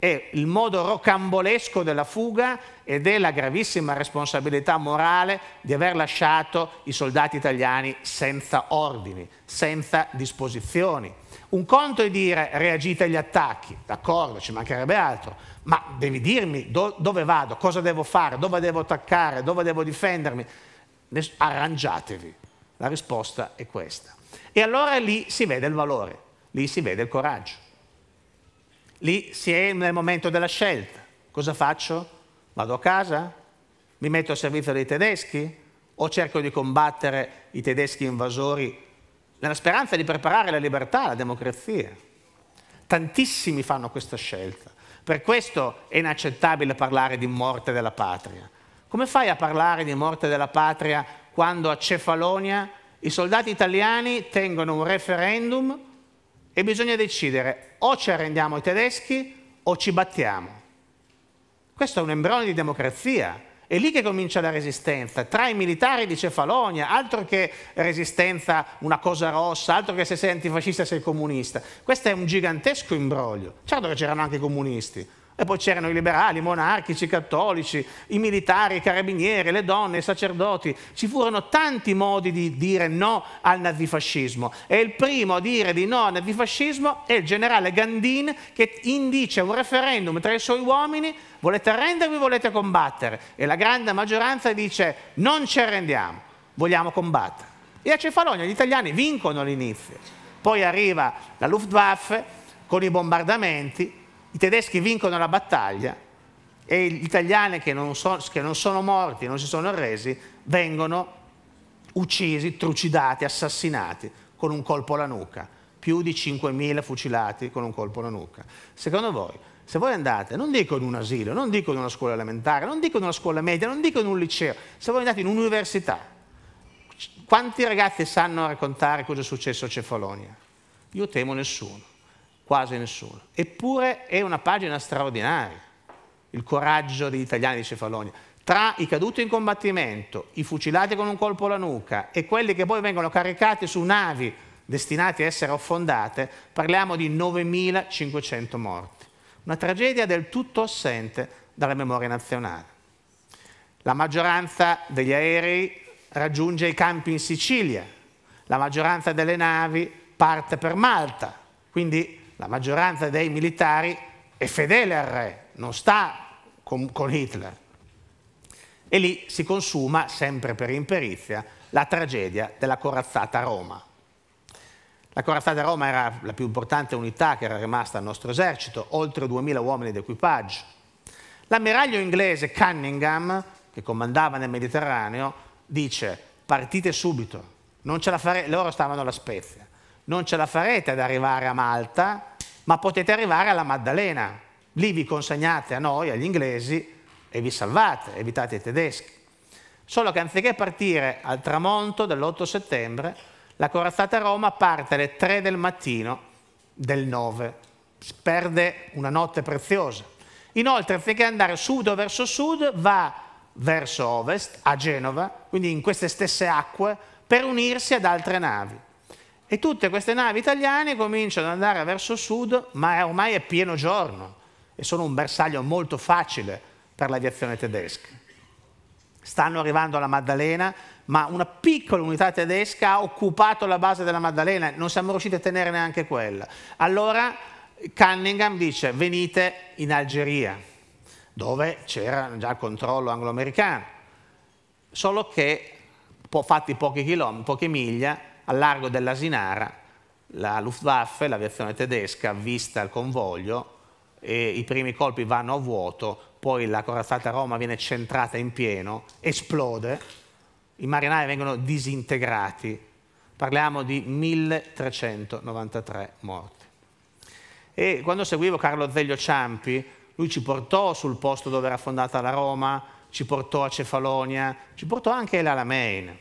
A: è il modo rocambolesco della fuga ed è la gravissima responsabilità morale di aver lasciato i soldati italiani senza ordini, senza disposizioni. Un conto è dire reagite agli attacchi, d'accordo, ci mancherebbe altro, ma devi dirmi do, dove vado, cosa devo fare, dove devo attaccare, dove devo difendermi. Arrangiatevi. La risposta è questa. E allora lì si vede il valore, lì si vede il coraggio. Lì si è nel momento della scelta. Cosa faccio? Vado a casa? Mi metto a servizio dei tedeschi? O cerco di combattere i tedeschi invasori nella speranza di preparare la libertà, la democrazia? Tantissimi fanno questa scelta. Per questo è inaccettabile parlare di morte della patria. Come fai a parlare di morte della patria quando a Cefalonia i soldati italiani tengono un referendum e bisogna decidere o ci arrendiamo ai tedeschi o ci battiamo. Questo è un embrione di democrazia. È lì che comincia la resistenza, tra i militari di Cefalonia, altro che resistenza, una cosa rossa, altro che se sei antifascista sei comunista. Questo è un gigantesco imbroglio. Certo che c'erano anche i comunisti, e poi c'erano i liberali, i monarchici, i cattolici, i militari, i carabinieri, le donne, i sacerdoti. Ci furono tanti modi di dire no al nazifascismo. E il primo a dire di no al nazifascismo è il generale Gandin che indice un referendum tra i suoi uomini, volete arrendervi o volete combattere? E la grande maggioranza dice non ci arrendiamo, vogliamo combattere. E a Cefalonia gli italiani vincono all'inizio. Poi arriva la Luftwaffe con i bombardamenti, i tedeschi vincono la battaglia e gli italiani che non, so, che non sono morti, non si sono arresi, vengono uccisi, trucidati, assassinati con un colpo alla nuca. Più di 5.000 fucilati con un colpo alla nuca. Secondo voi, se voi andate, non dico in un asilo, non dico in una scuola elementare, non dico in una scuola media, non dico in un liceo, se voi andate in un'università, quanti ragazzi sanno raccontare cosa è successo a Cefalonia? Io temo nessuno quasi nessuno. Eppure è una pagina straordinaria, il coraggio degli italiani di Cefalonia. Tra i caduti in combattimento, i fucilati con un colpo alla nuca e quelli che poi vengono caricati su navi destinate a essere affondate, parliamo di 9.500 morti. Una tragedia del tutto assente dalla memoria nazionale. La maggioranza degli aerei raggiunge i campi in Sicilia, la maggioranza delle navi parte per Malta, quindi la maggioranza dei militari è fedele al re, non sta con, con Hitler. E lì si consuma, sempre per imperizia, la tragedia della corazzata Roma. La corazzata Roma era la più importante unità che era rimasta al nostro esercito, oltre 2.000 uomini d'equipaggio. L'ammiraglio inglese Cunningham, che comandava nel Mediterraneo, dice partite subito, non ce la farete, loro stavano alla Spezia, non ce la farete ad arrivare a Malta ma potete arrivare alla Maddalena, lì vi consegnate a noi, agli inglesi, e vi salvate, evitate i tedeschi. Solo che anziché partire al tramonto dell'8 settembre, la corazzata Roma parte alle 3 del mattino del 9, perde una notte preziosa. Inoltre, anziché andare sud o verso sud, va verso ovest, a Genova, quindi in queste stesse acque, per unirsi ad altre navi. E tutte queste navi italiane cominciano ad andare verso sud, ma ormai è pieno giorno e sono un bersaglio molto facile per l'aviazione tedesca. Stanno arrivando alla Maddalena, ma una piccola unità tedesca ha occupato la base della Maddalena, non siamo riusciti a tenere neanche quella. Allora Cunningham dice venite in Algeria, dove c'era già il controllo anglo-americano, solo che fatti pochi chilometri, poche miglia, al largo dell'Asinara la Luftwaffe, l'aviazione tedesca, vista il convoglio e i primi colpi vanno a vuoto, poi la corazzata Roma viene centrata in pieno, esplode, i marinai vengono disintegrati, parliamo di 1393 morti. E quando seguivo Carlo Zeglio Ciampi, lui ci portò sul posto dove era fondata la Roma, ci portò a Cefalonia, ci portò anche all'Alamein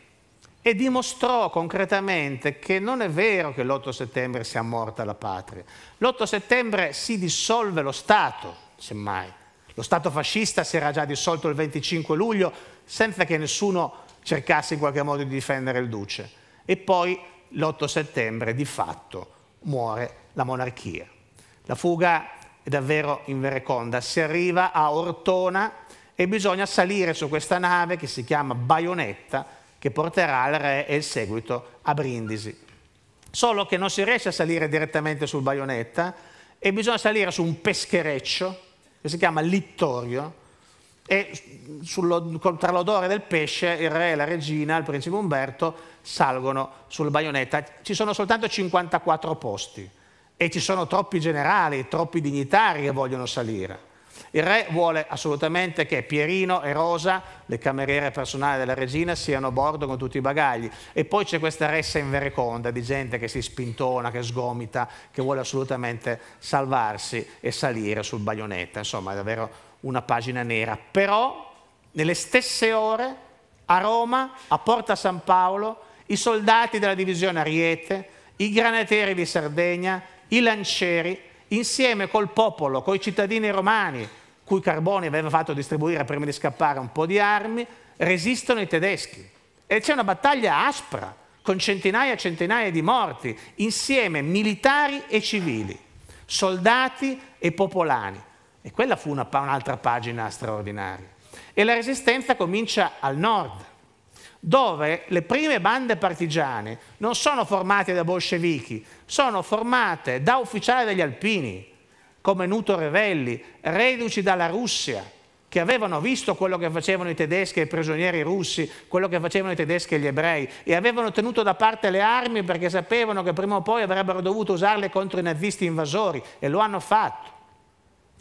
A: e dimostrò concretamente che non è vero che l'8 settembre sia morta la patria. L'8 settembre si dissolve lo Stato, semmai. Lo Stato fascista si era già dissolto il 25 luglio senza che nessuno cercasse in qualche modo di difendere il duce. E poi l'8 settembre di fatto muore la monarchia. La fuga è davvero invereconda. Si arriva a Ortona e bisogna salire su questa nave che si chiama Baionetta che porterà il re e il seguito a Brindisi. Solo che non si riesce a salire direttamente sul baionetta e bisogna salire su un peschereccio che si chiama Littorio e sullo, tra l'odore del pesce il re, e la regina, il principe Umberto salgono sul baionetta. Ci sono soltanto 54 posti e ci sono troppi generali, troppi dignitari che vogliono salire. Il re vuole assolutamente che Pierino e Rosa, le cameriere personali della regina, siano a bordo con tutti i bagagli. E poi c'è questa ressa invereconda di gente che si spintona, che sgomita, che vuole assolutamente salvarsi e salire sul baionetta. Insomma, è davvero una pagina nera. Però, nelle stesse ore, a Roma, a Porta San Paolo, i soldati della divisione Ariete, i granatieri di Sardegna, i lancieri insieme col popolo, coi cittadini romani, cui Carboni aveva fatto distribuire prima di scappare un po' di armi, resistono i tedeschi. E c'è una battaglia aspra, con centinaia e centinaia di morti, insieme militari e civili, soldati e popolani. E quella fu un'altra pagina straordinaria. E la resistenza comincia al nord, dove le prime bande partigiane non sono formate da bolscevichi, sono formate da ufficiali degli alpini, come Nuto Revelli, reduci dalla Russia, che avevano visto quello che facevano i tedeschi e i prigionieri russi, quello che facevano i tedeschi e gli ebrei, e avevano tenuto da parte le armi perché sapevano che prima o poi avrebbero dovuto usarle contro i nazisti invasori, e lo hanno fatto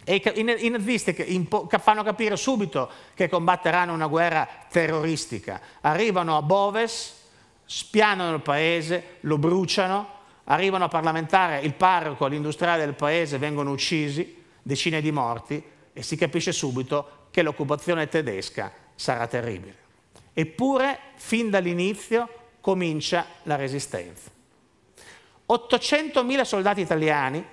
A: e i nazisti fanno capire subito che combatteranno una guerra terroristica. Arrivano a Boves, spianano il paese, lo bruciano, arrivano a parlamentare il parroco, l'industriale del paese, vengono uccisi, decine di morti e si capisce subito che l'occupazione tedesca sarà terribile. Eppure, fin dall'inizio, comincia la resistenza. 800.000 soldati italiani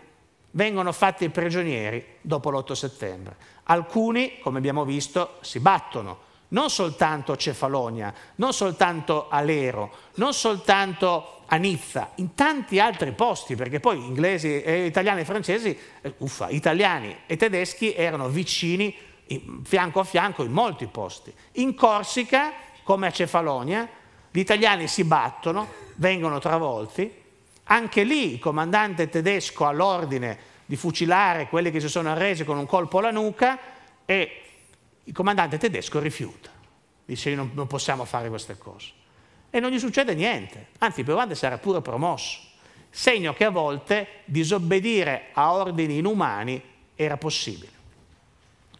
A: vengono fatti prigionieri dopo l'8 settembre. Alcuni, come abbiamo visto, si battono, non soltanto a Cefalonia, non soltanto a Lero, non soltanto a Nizza, in tanti altri posti, perché poi inglesi, eh, italiani e francesi, eh, uffa, italiani e tedeschi erano vicini in, fianco a fianco in molti posti. In Corsica, come a Cefalonia, gli italiani si battono, vengono travolti, anche lì il comandante tedesco ha l'ordine di fucilare quelli che si sono arresi con un colpo alla nuca e il comandante tedesco rifiuta. Dice non, non possiamo fare queste cose. E non gli succede niente, anzi più avanti sarà pure promosso. Segno che a volte disobbedire a ordini inumani era possibile.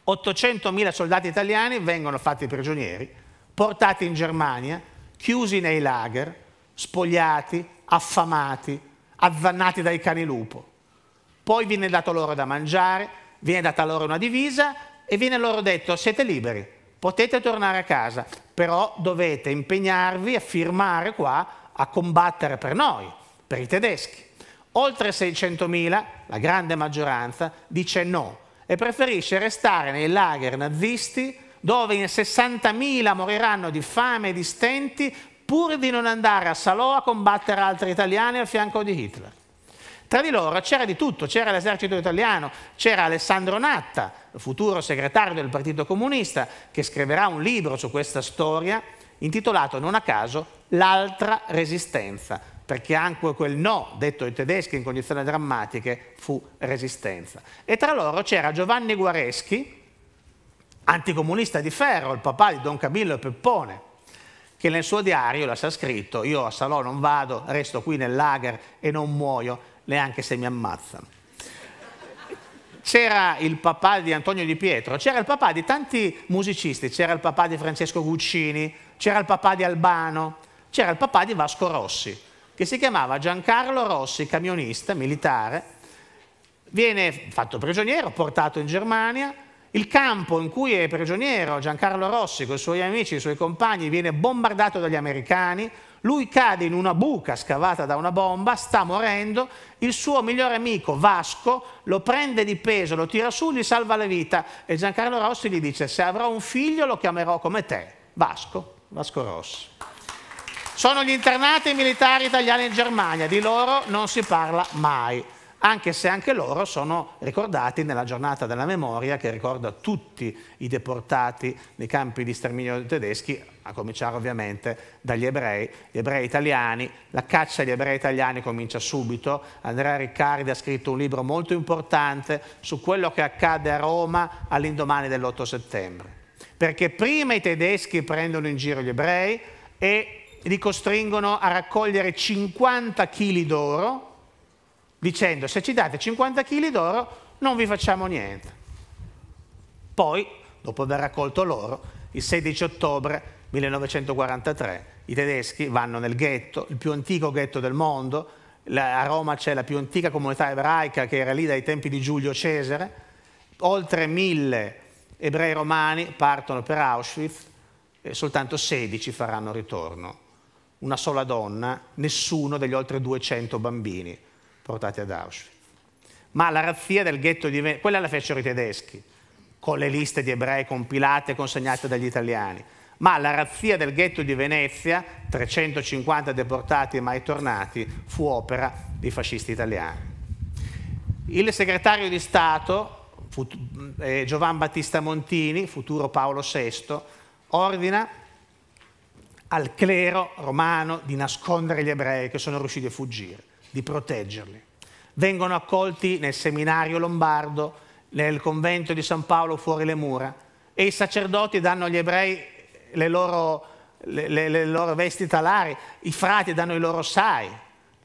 A: 800.000 soldati italiani vengono fatti prigionieri, portati in Germania, chiusi nei lager, spogliati, affamati, avvannati dai cani lupo. Poi viene dato loro da mangiare, viene data loro una divisa e viene loro detto siete liberi, potete tornare a casa, però dovete impegnarvi a firmare qua, a combattere per noi, per i tedeschi. Oltre 600.000, la grande maggioranza, dice no e preferisce restare nei lager nazisti dove in 60.000 moriranno di fame e di stenti pur di non andare a Salò a combattere altri italiani al fianco di Hitler. Tra di loro c'era di tutto, c'era l'esercito italiano, c'era Alessandro Natta, futuro segretario del Partito Comunista, che scriverà un libro su questa storia intitolato non a caso L'altra resistenza, perché anche quel no detto ai tedeschi in condizioni drammatiche fu resistenza. E tra loro c'era Giovanni Guareschi, anticomunista di ferro, il papà di Don Camillo e Peppone, che nel suo diario la sa scritto io a Salò non vado, resto qui nel lager e non muoio neanche se mi ammazzano. C'era il papà di Antonio Di Pietro, c'era il papà di tanti musicisti, c'era il papà di Francesco Guccini, c'era il papà di Albano, c'era il papà di Vasco Rossi, che si chiamava Giancarlo Rossi, camionista, militare, viene fatto prigioniero, portato in Germania, il campo in cui è prigioniero Giancarlo Rossi con i suoi amici, i suoi compagni, viene bombardato dagli americani, lui cade in una buca scavata da una bomba, sta morendo, il suo migliore amico Vasco lo prende di peso, lo tira su, gli salva la vita e Giancarlo Rossi gli dice se avrò un figlio lo chiamerò come te, Vasco, Vasco Rossi. Sono gli internati militari italiani in Germania, di loro non si parla mai anche se anche loro sono ricordati nella giornata della memoria che ricorda tutti i deportati nei campi di sterminio tedeschi, a cominciare ovviamente dagli ebrei, gli ebrei italiani, la caccia agli ebrei italiani comincia subito, Andrea Riccardi ha scritto un libro molto importante su quello che accade a Roma all'indomani dell'8 settembre, perché prima i tedeschi prendono in giro gli ebrei e li costringono a raccogliere 50 kg d'oro, dicendo se ci date 50 kg d'oro non vi facciamo niente. Poi, dopo aver raccolto l'oro, il 16 ottobre 1943 i tedeschi vanno nel ghetto, il più antico ghetto del mondo, a Roma c'è la più antica comunità ebraica che era lì dai tempi di Giulio Cesare, oltre mille ebrei romani partono per Auschwitz, e soltanto 16 faranno ritorno, una sola donna, nessuno degli oltre 200 bambini portati ad Auschwitz. Ma la razzia del ghetto di Venezia, quella la fecero i tedeschi, con le liste di ebrei compilate e consegnate dagli italiani. Ma la razzia del ghetto di Venezia, 350 deportati e mai tornati, fu opera dei fascisti italiani. Il segretario di Stato, eh, Giovan Battista Montini, futuro Paolo VI, ordina al clero romano di nascondere gli ebrei che sono riusciti a fuggire di proteggerli. Vengono accolti nel seminario lombardo, nel convento di San Paolo fuori le mura e i sacerdoti danno agli ebrei le loro, le, le, le loro vesti talari, i frati danno i loro sai.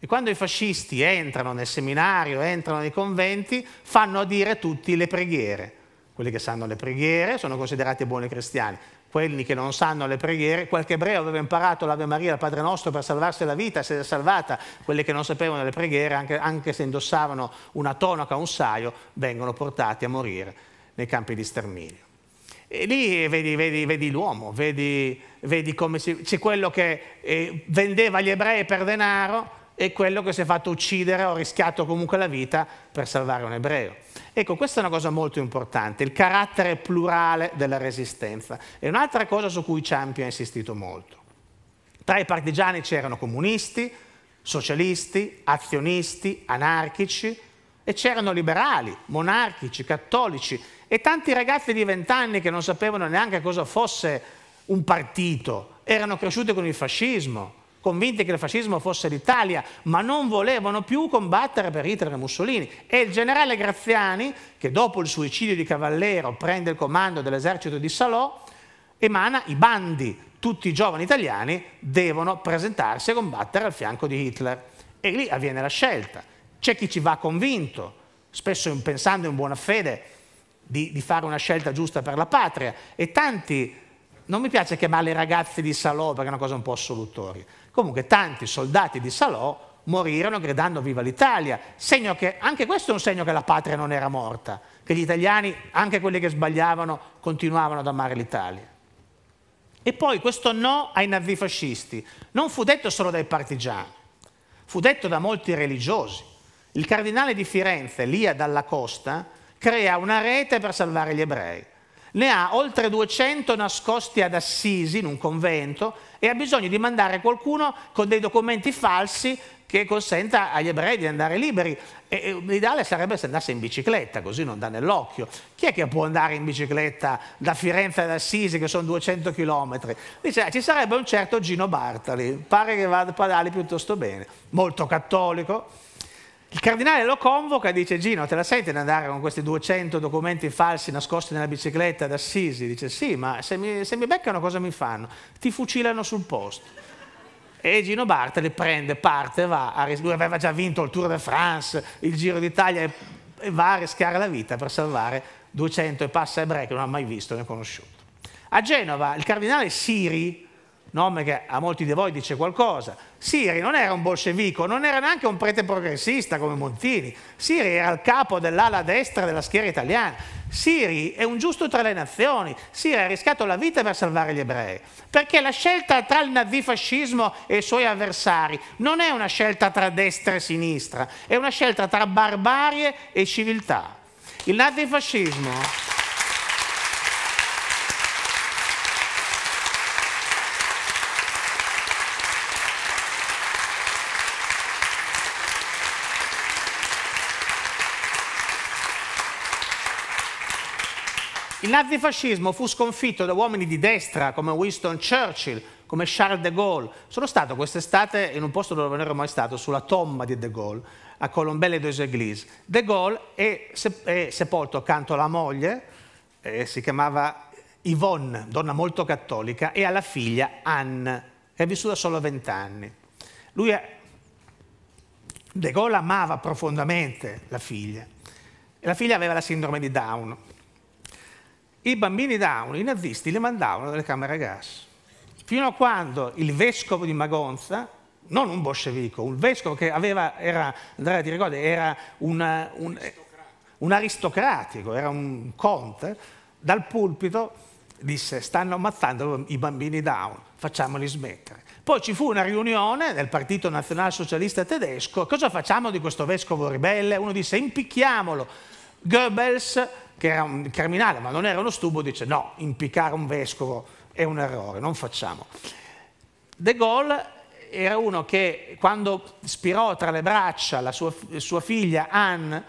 A: E quando i fascisti entrano nel seminario, entrano nei conventi, fanno a dire tutti le preghiere. Quelli che sanno le preghiere sono considerati buoni cristiani, quelli che non sanno le preghiere, qualche ebreo aveva imparato l'Ave Maria, il Padre Nostro per salvarsi la vita, si era salvata, quelli che non sapevano le preghiere, anche, anche se indossavano una tonaca o un saio, vengono portati a morire nei campi di sterminio. E lì vedi, vedi, vedi l'uomo, vedi, vedi, come si, c'è quello che eh, vendeva gli ebrei per denaro e quello che si è fatto uccidere o rischiato comunque la vita per salvare un ebreo. Ecco, questa è una cosa molto importante, il carattere plurale della resistenza. È un'altra cosa su cui Ciampi ha insistito molto. Tra i partigiani c'erano comunisti, socialisti, azionisti, anarchici e c'erano liberali, monarchici, cattolici e tanti ragazzi di vent'anni che non sapevano neanche cosa fosse un partito, erano cresciuti con il fascismo, convinti che il fascismo fosse l'Italia, ma non volevano più combattere per Hitler e Mussolini. E il generale Graziani, che dopo il suicidio di Cavallero prende il comando dell'esercito di Salò, emana i bandi. Tutti i giovani italiani devono presentarsi a combattere al fianco di Hitler. E lì avviene la scelta. C'è chi ci va convinto, spesso pensando in buona fede di, di fare una scelta giusta per la patria, e tanti non mi piace chiamarli ragazzi di Salò perché è una cosa un po' assolutoria. Comunque tanti soldati di Salò morirono gridando viva l'Italia, segno che anche questo è un segno che la patria non era morta, che gli italiani, anche quelli che sbagliavano, continuavano ad amare l'Italia. E poi questo no ai nazifascisti non fu detto solo dai partigiani, fu detto da molti religiosi. Il cardinale di Firenze, Lia Dalla Costa, crea una rete per salvare gli ebrei ne ha oltre 200 nascosti ad Assisi in un convento e ha bisogno di mandare qualcuno con dei documenti falsi che consenta agli ebrei di andare liberi. E, l'ideale sarebbe se andasse in bicicletta, così non dà nell'occhio. Chi è che può andare in bicicletta da Firenze ad Assisi, che sono 200 km? Dice, ah, ci sarebbe un certo Gino Bartali, pare che vada a pedali piuttosto bene, molto cattolico, il cardinale lo convoca e dice Gino, te la senti di andare con questi 200 documenti falsi nascosti nella bicicletta ad Assisi? Dice sì, ma se mi, se mi beccano cosa mi fanno? Ti fucilano sul posto. E Gino Bartoli prende, parte, va, a, lui aveva già vinto il Tour de France, il Giro d'Italia e, e va a rischiare la vita per salvare 200 e passa ebrei che non ha mai visto né conosciuto. A Genova il cardinale Siri, nome che a molti di voi dice qualcosa. Siri non era un bolscevico, non era neanche un prete progressista come Montini. Siri era il capo dell'ala destra della schiera italiana. Siri è un giusto tra le nazioni. Siri ha rischiato la vita per salvare gli ebrei. Perché la scelta tra il nazifascismo e i suoi avversari non è una scelta tra destra e sinistra, è una scelta tra barbarie e civiltà. Il nazifascismo Il nazifascismo fu sconfitto da uomini di destra come Winston Churchill, come Charles de Gaulle. Sono stato quest'estate in un posto dove non ero mai stato, sulla tomba di de Gaulle, a Colombelle des Églises. De Gaulle è, sep è sepolto accanto alla moglie, eh, si chiamava Yvonne, donna molto cattolica, e alla figlia Anne, che è vissuta solo vent'anni. Lui, De Gaulle, amava profondamente la figlia. E la figlia aveva la sindrome di Down i bambini down, i nazisti, li mandavano nelle camere a gas. Fino a quando il vescovo di Magonza, non un bolscevico, un vescovo che aveva, era, Andrea ti ricordi, era una, un, aristocratico. un, aristocratico, era un conte, dal pulpito disse stanno ammazzando i bambini down, facciamoli smettere. Poi ci fu una riunione del Partito Nazionalsocialista Tedesco, cosa facciamo di questo vescovo ribelle? Uno disse impicchiamolo. Goebbels che era un criminale ma non era uno stupido, dice no, impiccare un vescovo è un errore, non facciamo. De Gaulle era uno che quando spirò tra le braccia la sua, sua figlia Anne,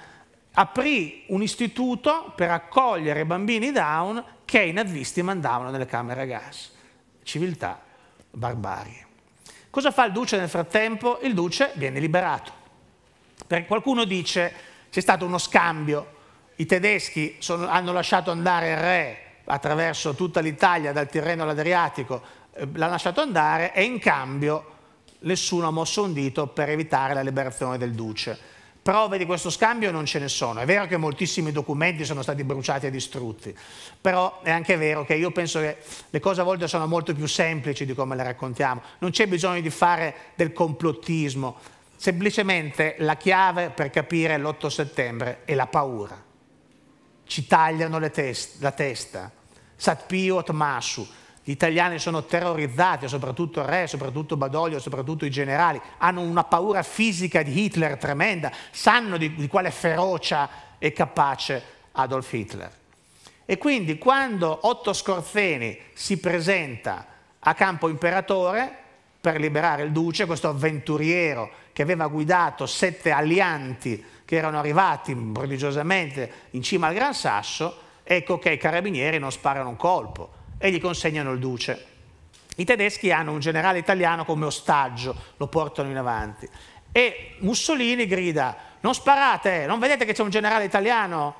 A: aprì un istituto per accogliere bambini down che i nazisti mandavano nelle camere a gas. Civiltà, barbarie. Cosa fa il duce nel frattempo? Il duce viene liberato. Perché qualcuno dice c'è stato uno scambio i tedeschi sono, hanno lasciato andare il re attraverso tutta l'Italia, dal Tirreno all'Adriatico, eh, l'hanno lasciato andare e in cambio nessuno ha mosso un dito per evitare la liberazione del duce. Prove di questo scambio non ce ne sono. È vero che moltissimi documenti sono stati bruciati e distrutti, però è anche vero che io penso che le cose a volte sono molto più semplici di come le raccontiamo. Non c'è bisogno di fare del complottismo. Semplicemente la chiave per capire l'8 settembre è la paura ci tagliano test- la testa. Satpio Otmasu, gli italiani sono terrorizzati, soprattutto il re, soprattutto Badoglio, soprattutto i generali, hanno una paura fisica di Hitler tremenda, sanno di, di quale ferocia è capace Adolf Hitler. E quindi quando Otto Scorzeni si presenta a Campo Imperatore per liberare il duce, questo avventuriero che aveva guidato sette alianti che erano arrivati prodigiosamente in cima al Gran Sasso, ecco che i carabinieri non sparano un colpo e gli consegnano il duce. I tedeschi hanno un generale italiano come ostaggio, lo portano in avanti. E Mussolini grida, non sparate, non vedete che c'è un generale italiano?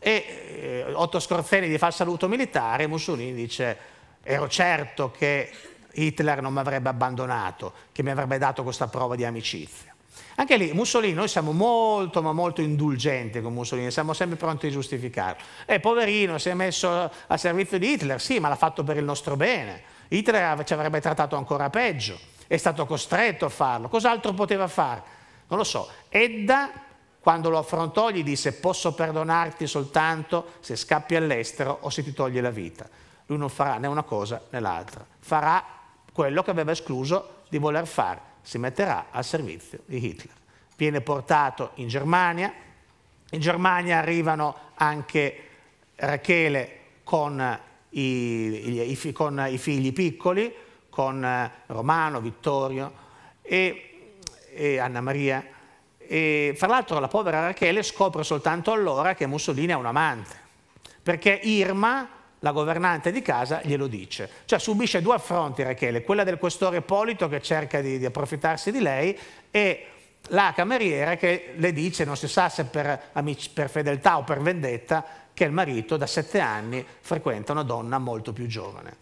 A: E eh, Otto Scorzeni gli fa il saluto militare e Mussolini dice, ero certo che Hitler non mi avrebbe abbandonato, che mi avrebbe dato questa prova di amicizia. Anche lì Mussolini, noi siamo molto ma molto indulgenti con Mussolini, siamo sempre pronti a giustificarlo. Eh, poverino, si è messo a servizio di Hitler, sì, ma l'ha fatto per il nostro bene. Hitler ci avrebbe trattato ancora peggio, è stato costretto a farlo. Cos'altro poteva fare? Non lo so. Edda, quando lo affrontò, gli disse posso perdonarti soltanto se scappi all'estero o se ti togli la vita. Lui non farà né una cosa né l'altra, farà quello che aveva escluso di voler fare si metterà al servizio di Hitler. Viene portato in Germania, in Germania arrivano anche Rachele con i, i, i, con i figli piccoli, con eh, Romano, Vittorio e, e Anna Maria. E, fra l'altro la povera Rachele scopre soltanto allora che Mussolini è un amante, perché Irma la governante di casa glielo dice. Cioè subisce due affronti Rachele, quella del questore Polito che cerca di, di approfittarsi di lei e la cameriera che le dice, non si sa se per, per, fedeltà o per vendetta, che il marito da sette anni frequenta una donna molto più giovane.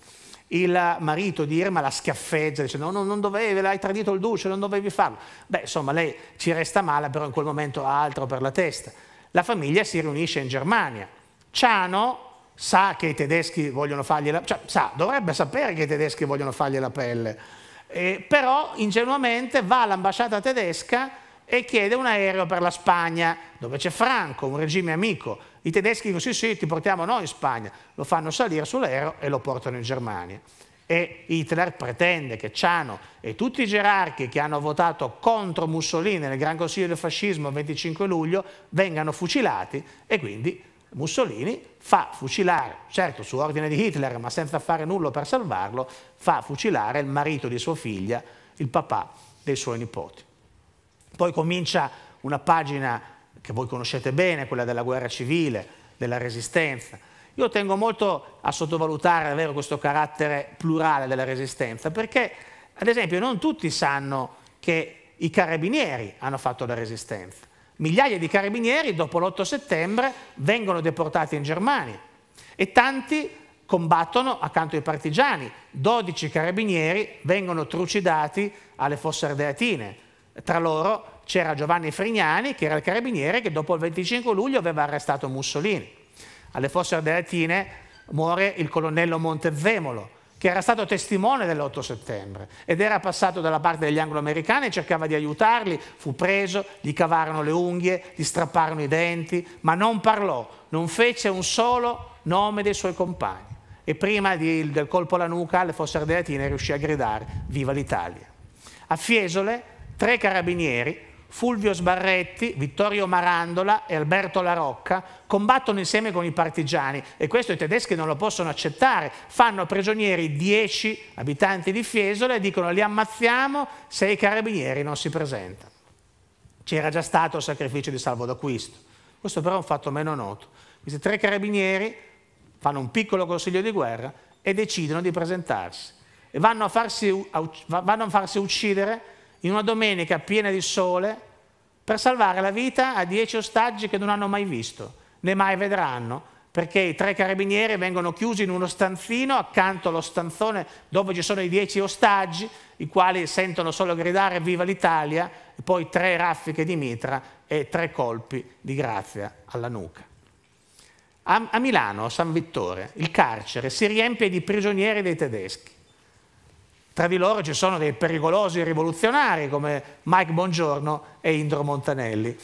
A: Il marito di Irma la schiaffeggia, dice no, no non dovevi, l'hai tradito il duce, non dovevi farlo. Beh, insomma, lei ci resta male, però in quel momento ha altro per la testa. La famiglia si riunisce in Germania. Ciano, sa che i tedeschi vogliono fargli la cioè, sa, dovrebbe sapere che i tedeschi vogliono fargli la pelle, eh, però ingenuamente va all'ambasciata tedesca e chiede un aereo per la Spagna, dove c'è Franco, un regime amico. I tedeschi dicono sì sì, ti portiamo noi in Spagna, lo fanno salire sull'aereo e lo portano in Germania. E Hitler pretende che Ciano e tutti i gerarchi che hanno votato contro Mussolini nel Gran Consiglio del Fascismo il 25 luglio vengano fucilati e quindi Mussolini fa fucilare, certo su ordine di Hitler, ma senza fare nulla per salvarlo, fa fucilare il marito di sua figlia, il papà dei suoi nipoti. Poi comincia una pagina che voi conoscete bene, quella della guerra civile, della resistenza. Io tengo molto a sottovalutare, vero, questo carattere plurale della resistenza, perché ad esempio non tutti sanno che i carabinieri hanno fatto la resistenza. Migliaia di carabinieri dopo l'8 settembre vengono deportati in Germania e tanti combattono accanto ai partigiani. 12 carabinieri vengono trucidati alle fosse ardeatine. Tra loro c'era Giovanni Frignani, che era il carabiniere che dopo il 25 luglio aveva arrestato Mussolini. Alle fosse ardeatine muore il colonnello Montezemolo, che era stato testimone dell'8 settembre ed era passato dalla parte degli angloamericani e cercava di aiutarli, fu preso, gli cavarono le unghie, gli strapparono i denti, ma non parlò, non fece un solo nome dei suoi compagni e prima di, del colpo alla nuca alle fosse ardeatine riuscì a gridare viva l'Italia. A Fiesole tre carabinieri Fulvio Sbarretti, Vittorio Marandola e Alberto La Rocca combattono insieme con i partigiani e questo i tedeschi non lo possono accettare. Fanno prigionieri 10 abitanti di Fiesole e dicono li ammazziamo se i carabinieri non si presentano. C'era già stato il sacrificio di salvo d'acquisto. Questo però è un fatto meno noto. Questi tre carabinieri fanno un piccolo consiglio di guerra e decidono di presentarsi. E vanno a farsi, vanno a farsi uccidere in una domenica piena di sole per salvare la vita a dieci ostaggi che non hanno mai visto, né mai vedranno, perché i tre carabinieri vengono chiusi in uno stanzino accanto allo stanzone dove ci sono i dieci ostaggi, i quali sentono solo gridare viva l'Italia, e poi tre raffiche di mitra e tre colpi di grazia alla nuca. A, a Milano, a San Vittore, il carcere si riempie di prigionieri dei tedeschi. Tra di loro ci sono dei pericolosi rivoluzionari come Mike Bongiorno e Indro Montanelli.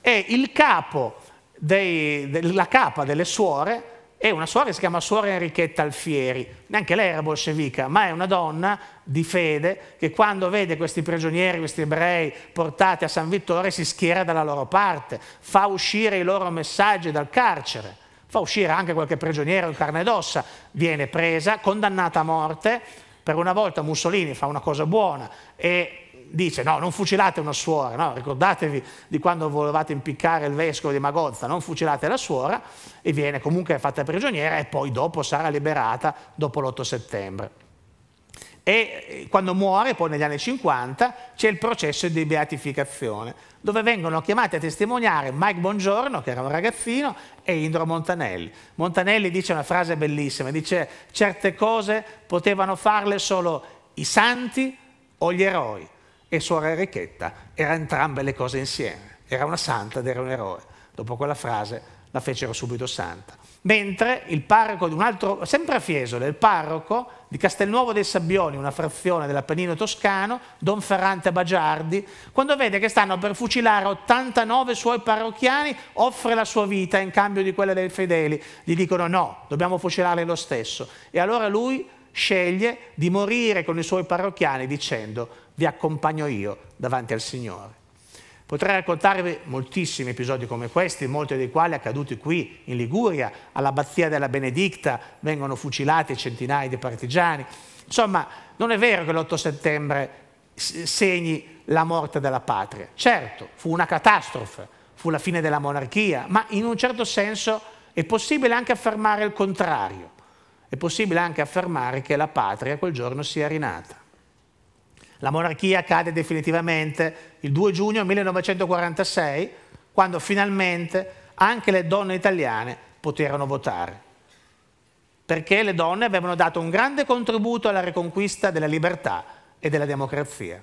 A: E il capo dei, la capa delle suore è una suora che si chiama Suora Enrichetta Alfieri, neanche lei era bolscevica, ma è una donna di fede che quando vede questi prigionieri, questi ebrei portati a San Vittore si schiera dalla loro parte, fa uscire i loro messaggi dal carcere, fa uscire anche qualche prigioniero in carne ed ossa, viene presa, condannata a morte, per una volta Mussolini fa una cosa buona e dice no, non fucilate una suora, no? ricordatevi di quando volevate impiccare il vescovo di Magozza, non fucilate la suora e viene comunque fatta prigioniera e poi dopo sarà liberata dopo l'8 settembre e eh, quando muore, poi negli anni 50, c'è il processo di beatificazione, dove vengono chiamati a testimoniare Mike Bongiorno, che era un ragazzino, e Indro Montanelli. Montanelli dice una frase bellissima, dice certe cose potevano farle solo i santi o gli eroi, e suora Enrichetta era entrambe le cose insieme, era una santa ed era un eroe. Dopo quella frase la fecero subito santa mentre il parroco di un altro, sempre a Fiesole, il parroco di Castelnuovo dei Sabbioni, una frazione dell'Appennino toscano, Don Ferrante Bagiardi, quando vede che stanno per fucilare 89 suoi parrocchiani, offre la sua vita in cambio di quella dei fedeli. Gli dicono no, dobbiamo fucilarli lo stesso. E allora lui sceglie di morire con i suoi parrocchiani dicendo vi accompagno io davanti al Signore. Potrei raccontarvi moltissimi episodi come questi, molti dei quali accaduti qui in Liguria, all'abbazia della Benedicta vengono fucilati centinaia di partigiani. Insomma, non è vero che l'8 settembre segni la morte della patria. Certo, fu una catastrofe, fu la fine della monarchia, ma in un certo senso è possibile anche affermare il contrario. È possibile anche affermare che la patria quel giorno sia rinata. La monarchia cade definitivamente il 2 giugno 1946, quando finalmente anche le donne italiane poterono votare. Perché le donne avevano dato un grande contributo alla riconquista della libertà e della democrazia.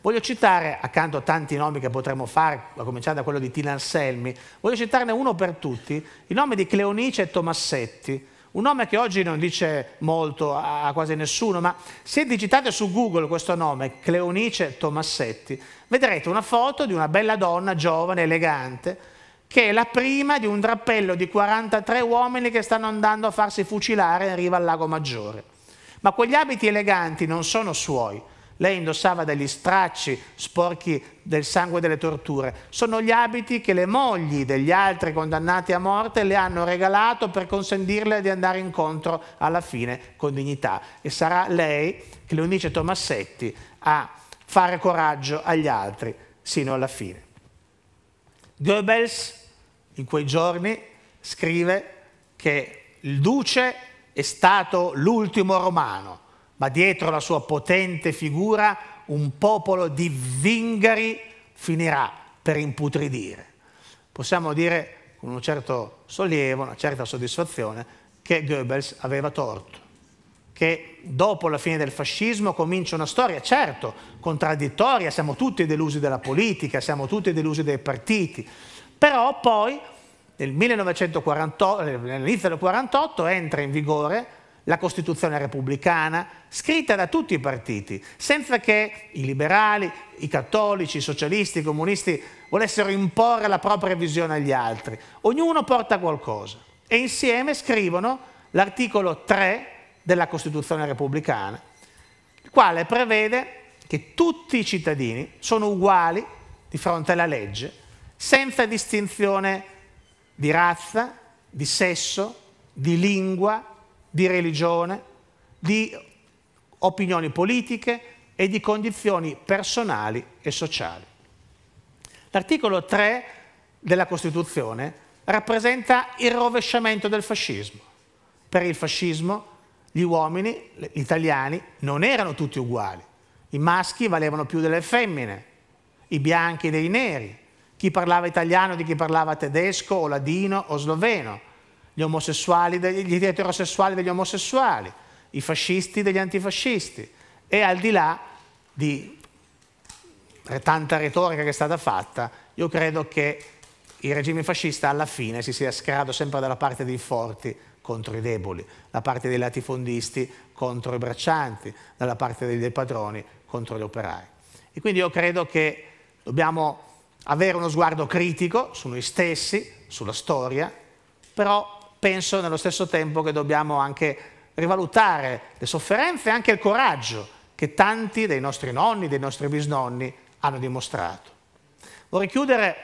A: Voglio citare, accanto a tanti nomi che potremmo fare, a cominciare da quello di Tina Anselmi, voglio citarne uno per tutti, i nomi di Cleonice e Tomassetti, un nome che oggi non dice molto a quasi nessuno, ma se digitate su Google questo nome, Cleonice Tomassetti, vedrete una foto di una bella donna giovane, elegante, che è la prima di un drappello di 43 uomini che stanno andando a farsi fucilare in riva al lago Maggiore. Ma quegli abiti eleganti non sono suoi, lei indossava degli stracci sporchi del sangue delle torture. Sono gli abiti che le mogli degli altri condannati a morte le hanno regalato per consentirle di andare incontro alla fine con dignità. E sarà lei che le unisce Tomassetti a fare coraggio agli altri sino alla fine. Goebbels in quei giorni scrive che il duce è stato l'ultimo romano, ma dietro la sua potente figura un popolo di vingari finirà per imputridire. Possiamo dire con un certo sollievo, una certa soddisfazione, che Goebbels aveva torto, che dopo la fine del fascismo comincia una storia, certo, contraddittoria, siamo tutti delusi della politica, siamo tutti delusi dei partiti, però poi nel 1948, all'inizio eh, del 1948 entra in vigore la Costituzione repubblicana, scritta da tutti i partiti, senza che i liberali, i cattolici, i socialisti, i comunisti volessero imporre la propria visione agli altri. Ognuno porta qualcosa e insieme scrivono l'articolo 3 della Costituzione repubblicana, il quale prevede che tutti i cittadini sono uguali di fronte alla legge, senza distinzione di razza, di sesso, di lingua, di religione, di opinioni politiche e di condizioni personali e sociali. L'articolo 3 della Costituzione rappresenta il rovesciamento del fascismo. Per il fascismo gli uomini, gli italiani, non erano tutti uguali. I maschi valevano più delle femmine, i bianchi dei neri, chi parlava italiano di chi parlava tedesco o ladino o sloveno gli omosessuali, degli eterosessuali degli omosessuali, i fascisti degli antifascisti e al di là di tanta retorica che è stata fatta, io credo che il regime fascista alla fine si sia scarato sempre dalla parte dei forti contro i deboli, la parte dei latifondisti contro i braccianti, dalla parte dei padroni contro gli operai. E quindi io credo che dobbiamo avere uno sguardo critico su noi stessi, sulla storia, però penso nello stesso tempo che dobbiamo anche rivalutare le sofferenze e anche il coraggio che tanti dei nostri nonni, dei nostri bisnonni hanno dimostrato. Vorrei chiudere,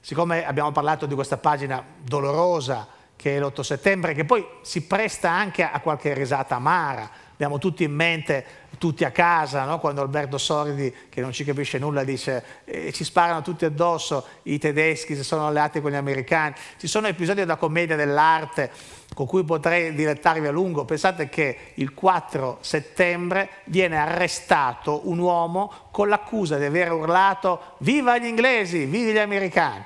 A: siccome abbiamo parlato di questa pagina dolorosa, che è l'8 settembre, che poi si presta anche a qualche risata amara. Abbiamo tutti in mente, tutti a casa, no? quando Alberto Sordi, che non ci capisce nulla, dice eh, ci sparano tutti addosso i tedeschi se sono alleati con gli americani. Ci sono episodi della commedia dell'arte con cui potrei dilettarvi a lungo. Pensate che il 4 settembre viene arrestato un uomo con l'accusa di aver urlato viva gli inglesi, vivi gli americani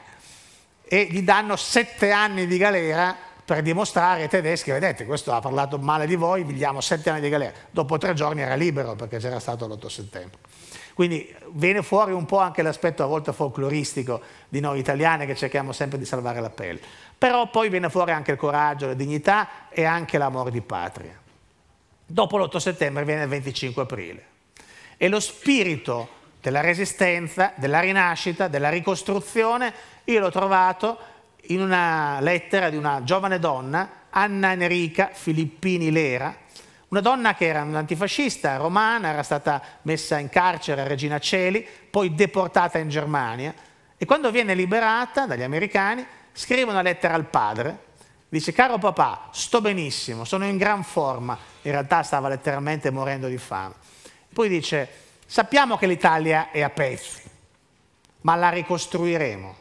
A: e gli danno sette anni di galera per dimostrare ai tedeschi, vedete, questo ha parlato male di voi, vi diamo sette anni di galera. Dopo tre giorni era libero perché c'era stato l'8 settembre. Quindi viene fuori un po' anche l'aspetto a volte folcloristico di noi italiani che cerchiamo sempre di salvare la pelle. Però poi viene fuori anche il coraggio, la dignità e anche l'amore di patria. Dopo l'8 settembre viene il 25 aprile. E lo spirito della resistenza, della rinascita, della ricostruzione io l'ho trovato in una lettera di una giovane donna, Anna Enrica Filippini Lera, una donna che era un'antifascista romana, era stata messa in carcere a Regina Celi, poi deportata in Germania e quando viene liberata dagli americani scrive una lettera al padre. Dice, caro papà, sto benissimo, sono in gran forma. In realtà stava letteralmente morendo di fame. Poi dice, sappiamo che l'Italia è a pezzi, ma la ricostruiremo.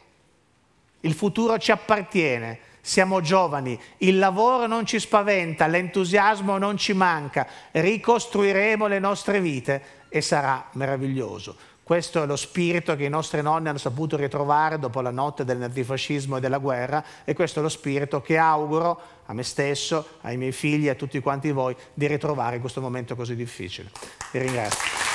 A: Il futuro ci appartiene, siamo giovani, il lavoro non ci spaventa, l'entusiasmo non ci manca, ricostruiremo le nostre vite e sarà meraviglioso. Questo è lo spirito che i nostri nonni hanno saputo ritrovare dopo la notte del nazifascismo e della guerra e questo è lo spirito che auguro a me stesso, ai miei figli e a tutti quanti voi di ritrovare in questo momento così difficile. Vi ringrazio.